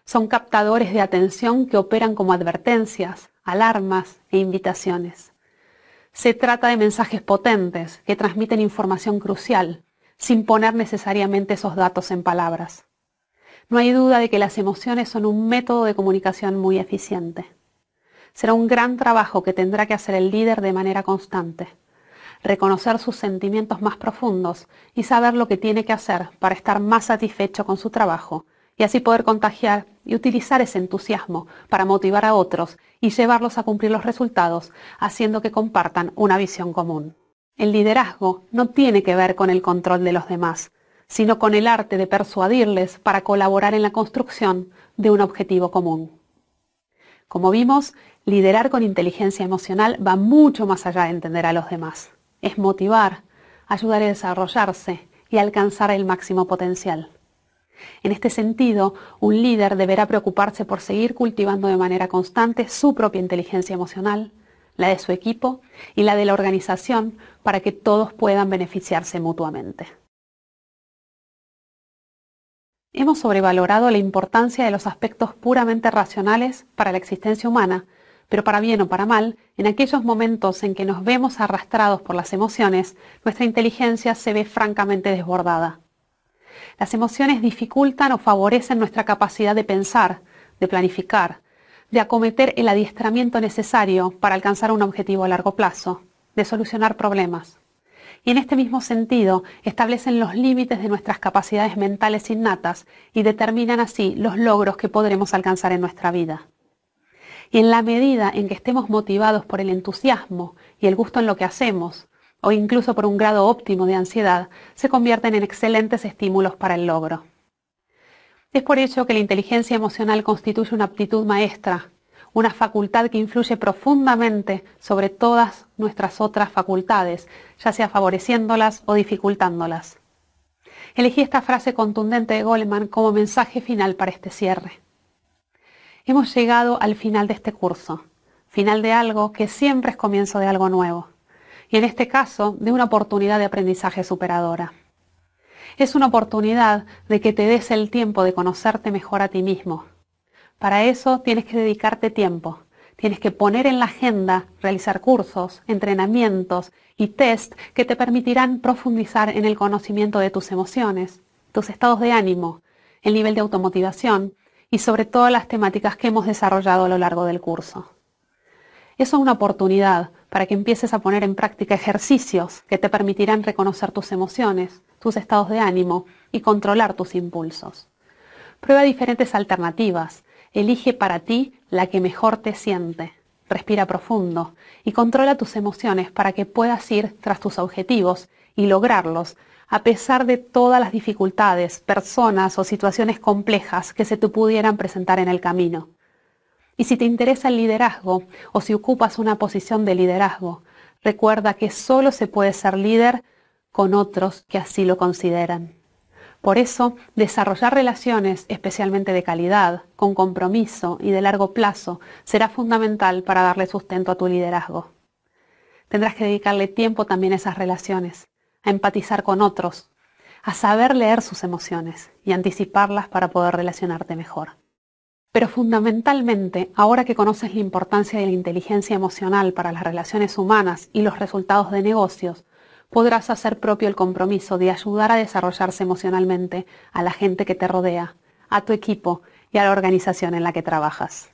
Son captadores de atención que operan como advertencias, alarmas e invitaciones. Se trata de mensajes potentes que transmiten información crucial, sin poner necesariamente esos datos en palabras. No hay duda de que las emociones son un método de comunicación muy eficiente. Será un gran trabajo que tendrá que hacer el líder de manera constante reconocer sus sentimientos más profundos y saber lo que tiene que hacer para estar más satisfecho con su trabajo y así poder contagiar y utilizar ese entusiasmo para motivar a otros y llevarlos a cumplir los resultados, haciendo que compartan una visión común. El liderazgo no tiene que ver con el control de los demás, sino con el arte de persuadirles para colaborar en la construcción de un objetivo común. Como vimos, liderar con inteligencia emocional va mucho más allá de entender a los demás es motivar, ayudar a desarrollarse y alcanzar el máximo potencial. En este sentido, un líder deberá preocuparse por seguir cultivando de manera constante su propia inteligencia emocional, la de su equipo y la de la organización para que todos puedan beneficiarse mutuamente. Hemos sobrevalorado la importancia de los aspectos puramente racionales para la existencia humana pero para bien o para mal, en aquellos momentos en que nos vemos arrastrados por las emociones, nuestra inteligencia se ve francamente desbordada. Las emociones dificultan o favorecen nuestra capacidad de pensar, de planificar, de acometer el adiestramiento necesario para alcanzar un objetivo a largo plazo, de solucionar problemas. Y en este mismo sentido, establecen los límites de nuestras capacidades mentales innatas y determinan así los logros que podremos alcanzar en nuestra vida. Y en la medida en que estemos motivados por el entusiasmo y el gusto en lo que hacemos, o incluso por un grado óptimo de ansiedad, se convierten en excelentes estímulos para el logro. Es por ello que la inteligencia emocional constituye una aptitud maestra, una facultad que influye profundamente sobre todas nuestras otras facultades, ya sea favoreciéndolas o dificultándolas. Elegí esta frase contundente de Goleman como mensaje final para este cierre. Hemos llegado al final de este curso, final de algo que siempre es comienzo de algo nuevo, y en este caso de una oportunidad de aprendizaje superadora. Es una oportunidad de que te des el tiempo de conocerte mejor a ti mismo. Para eso tienes que dedicarte tiempo, tienes que poner en la agenda, realizar cursos, entrenamientos y test que te permitirán profundizar en el conocimiento de tus emociones, tus estados de ánimo, el nivel de automotivación y sobre todas las temáticas que hemos desarrollado a lo largo del curso. es una oportunidad para que empieces a poner en práctica ejercicios que te permitirán reconocer tus emociones, tus estados de ánimo y controlar tus impulsos. Prueba diferentes alternativas, elige para ti la que mejor te siente, respira profundo y controla tus emociones para que puedas ir tras tus objetivos y lograrlos a pesar de todas las dificultades, personas o situaciones complejas que se te pudieran presentar en el camino. Y si te interesa el liderazgo o si ocupas una posición de liderazgo, recuerda que solo se puede ser líder con otros que así lo consideran. Por eso, desarrollar relaciones, especialmente de calidad, con compromiso y de largo plazo, será fundamental para darle sustento a tu liderazgo. Tendrás que dedicarle tiempo también a esas relaciones a empatizar con otros, a saber leer sus emociones y anticiparlas para poder relacionarte mejor. Pero fundamentalmente, ahora que conoces la importancia de la inteligencia emocional para las relaciones humanas y los resultados de negocios, podrás hacer propio el compromiso de ayudar a desarrollarse emocionalmente a la gente que te rodea, a tu equipo y a la organización en la que trabajas.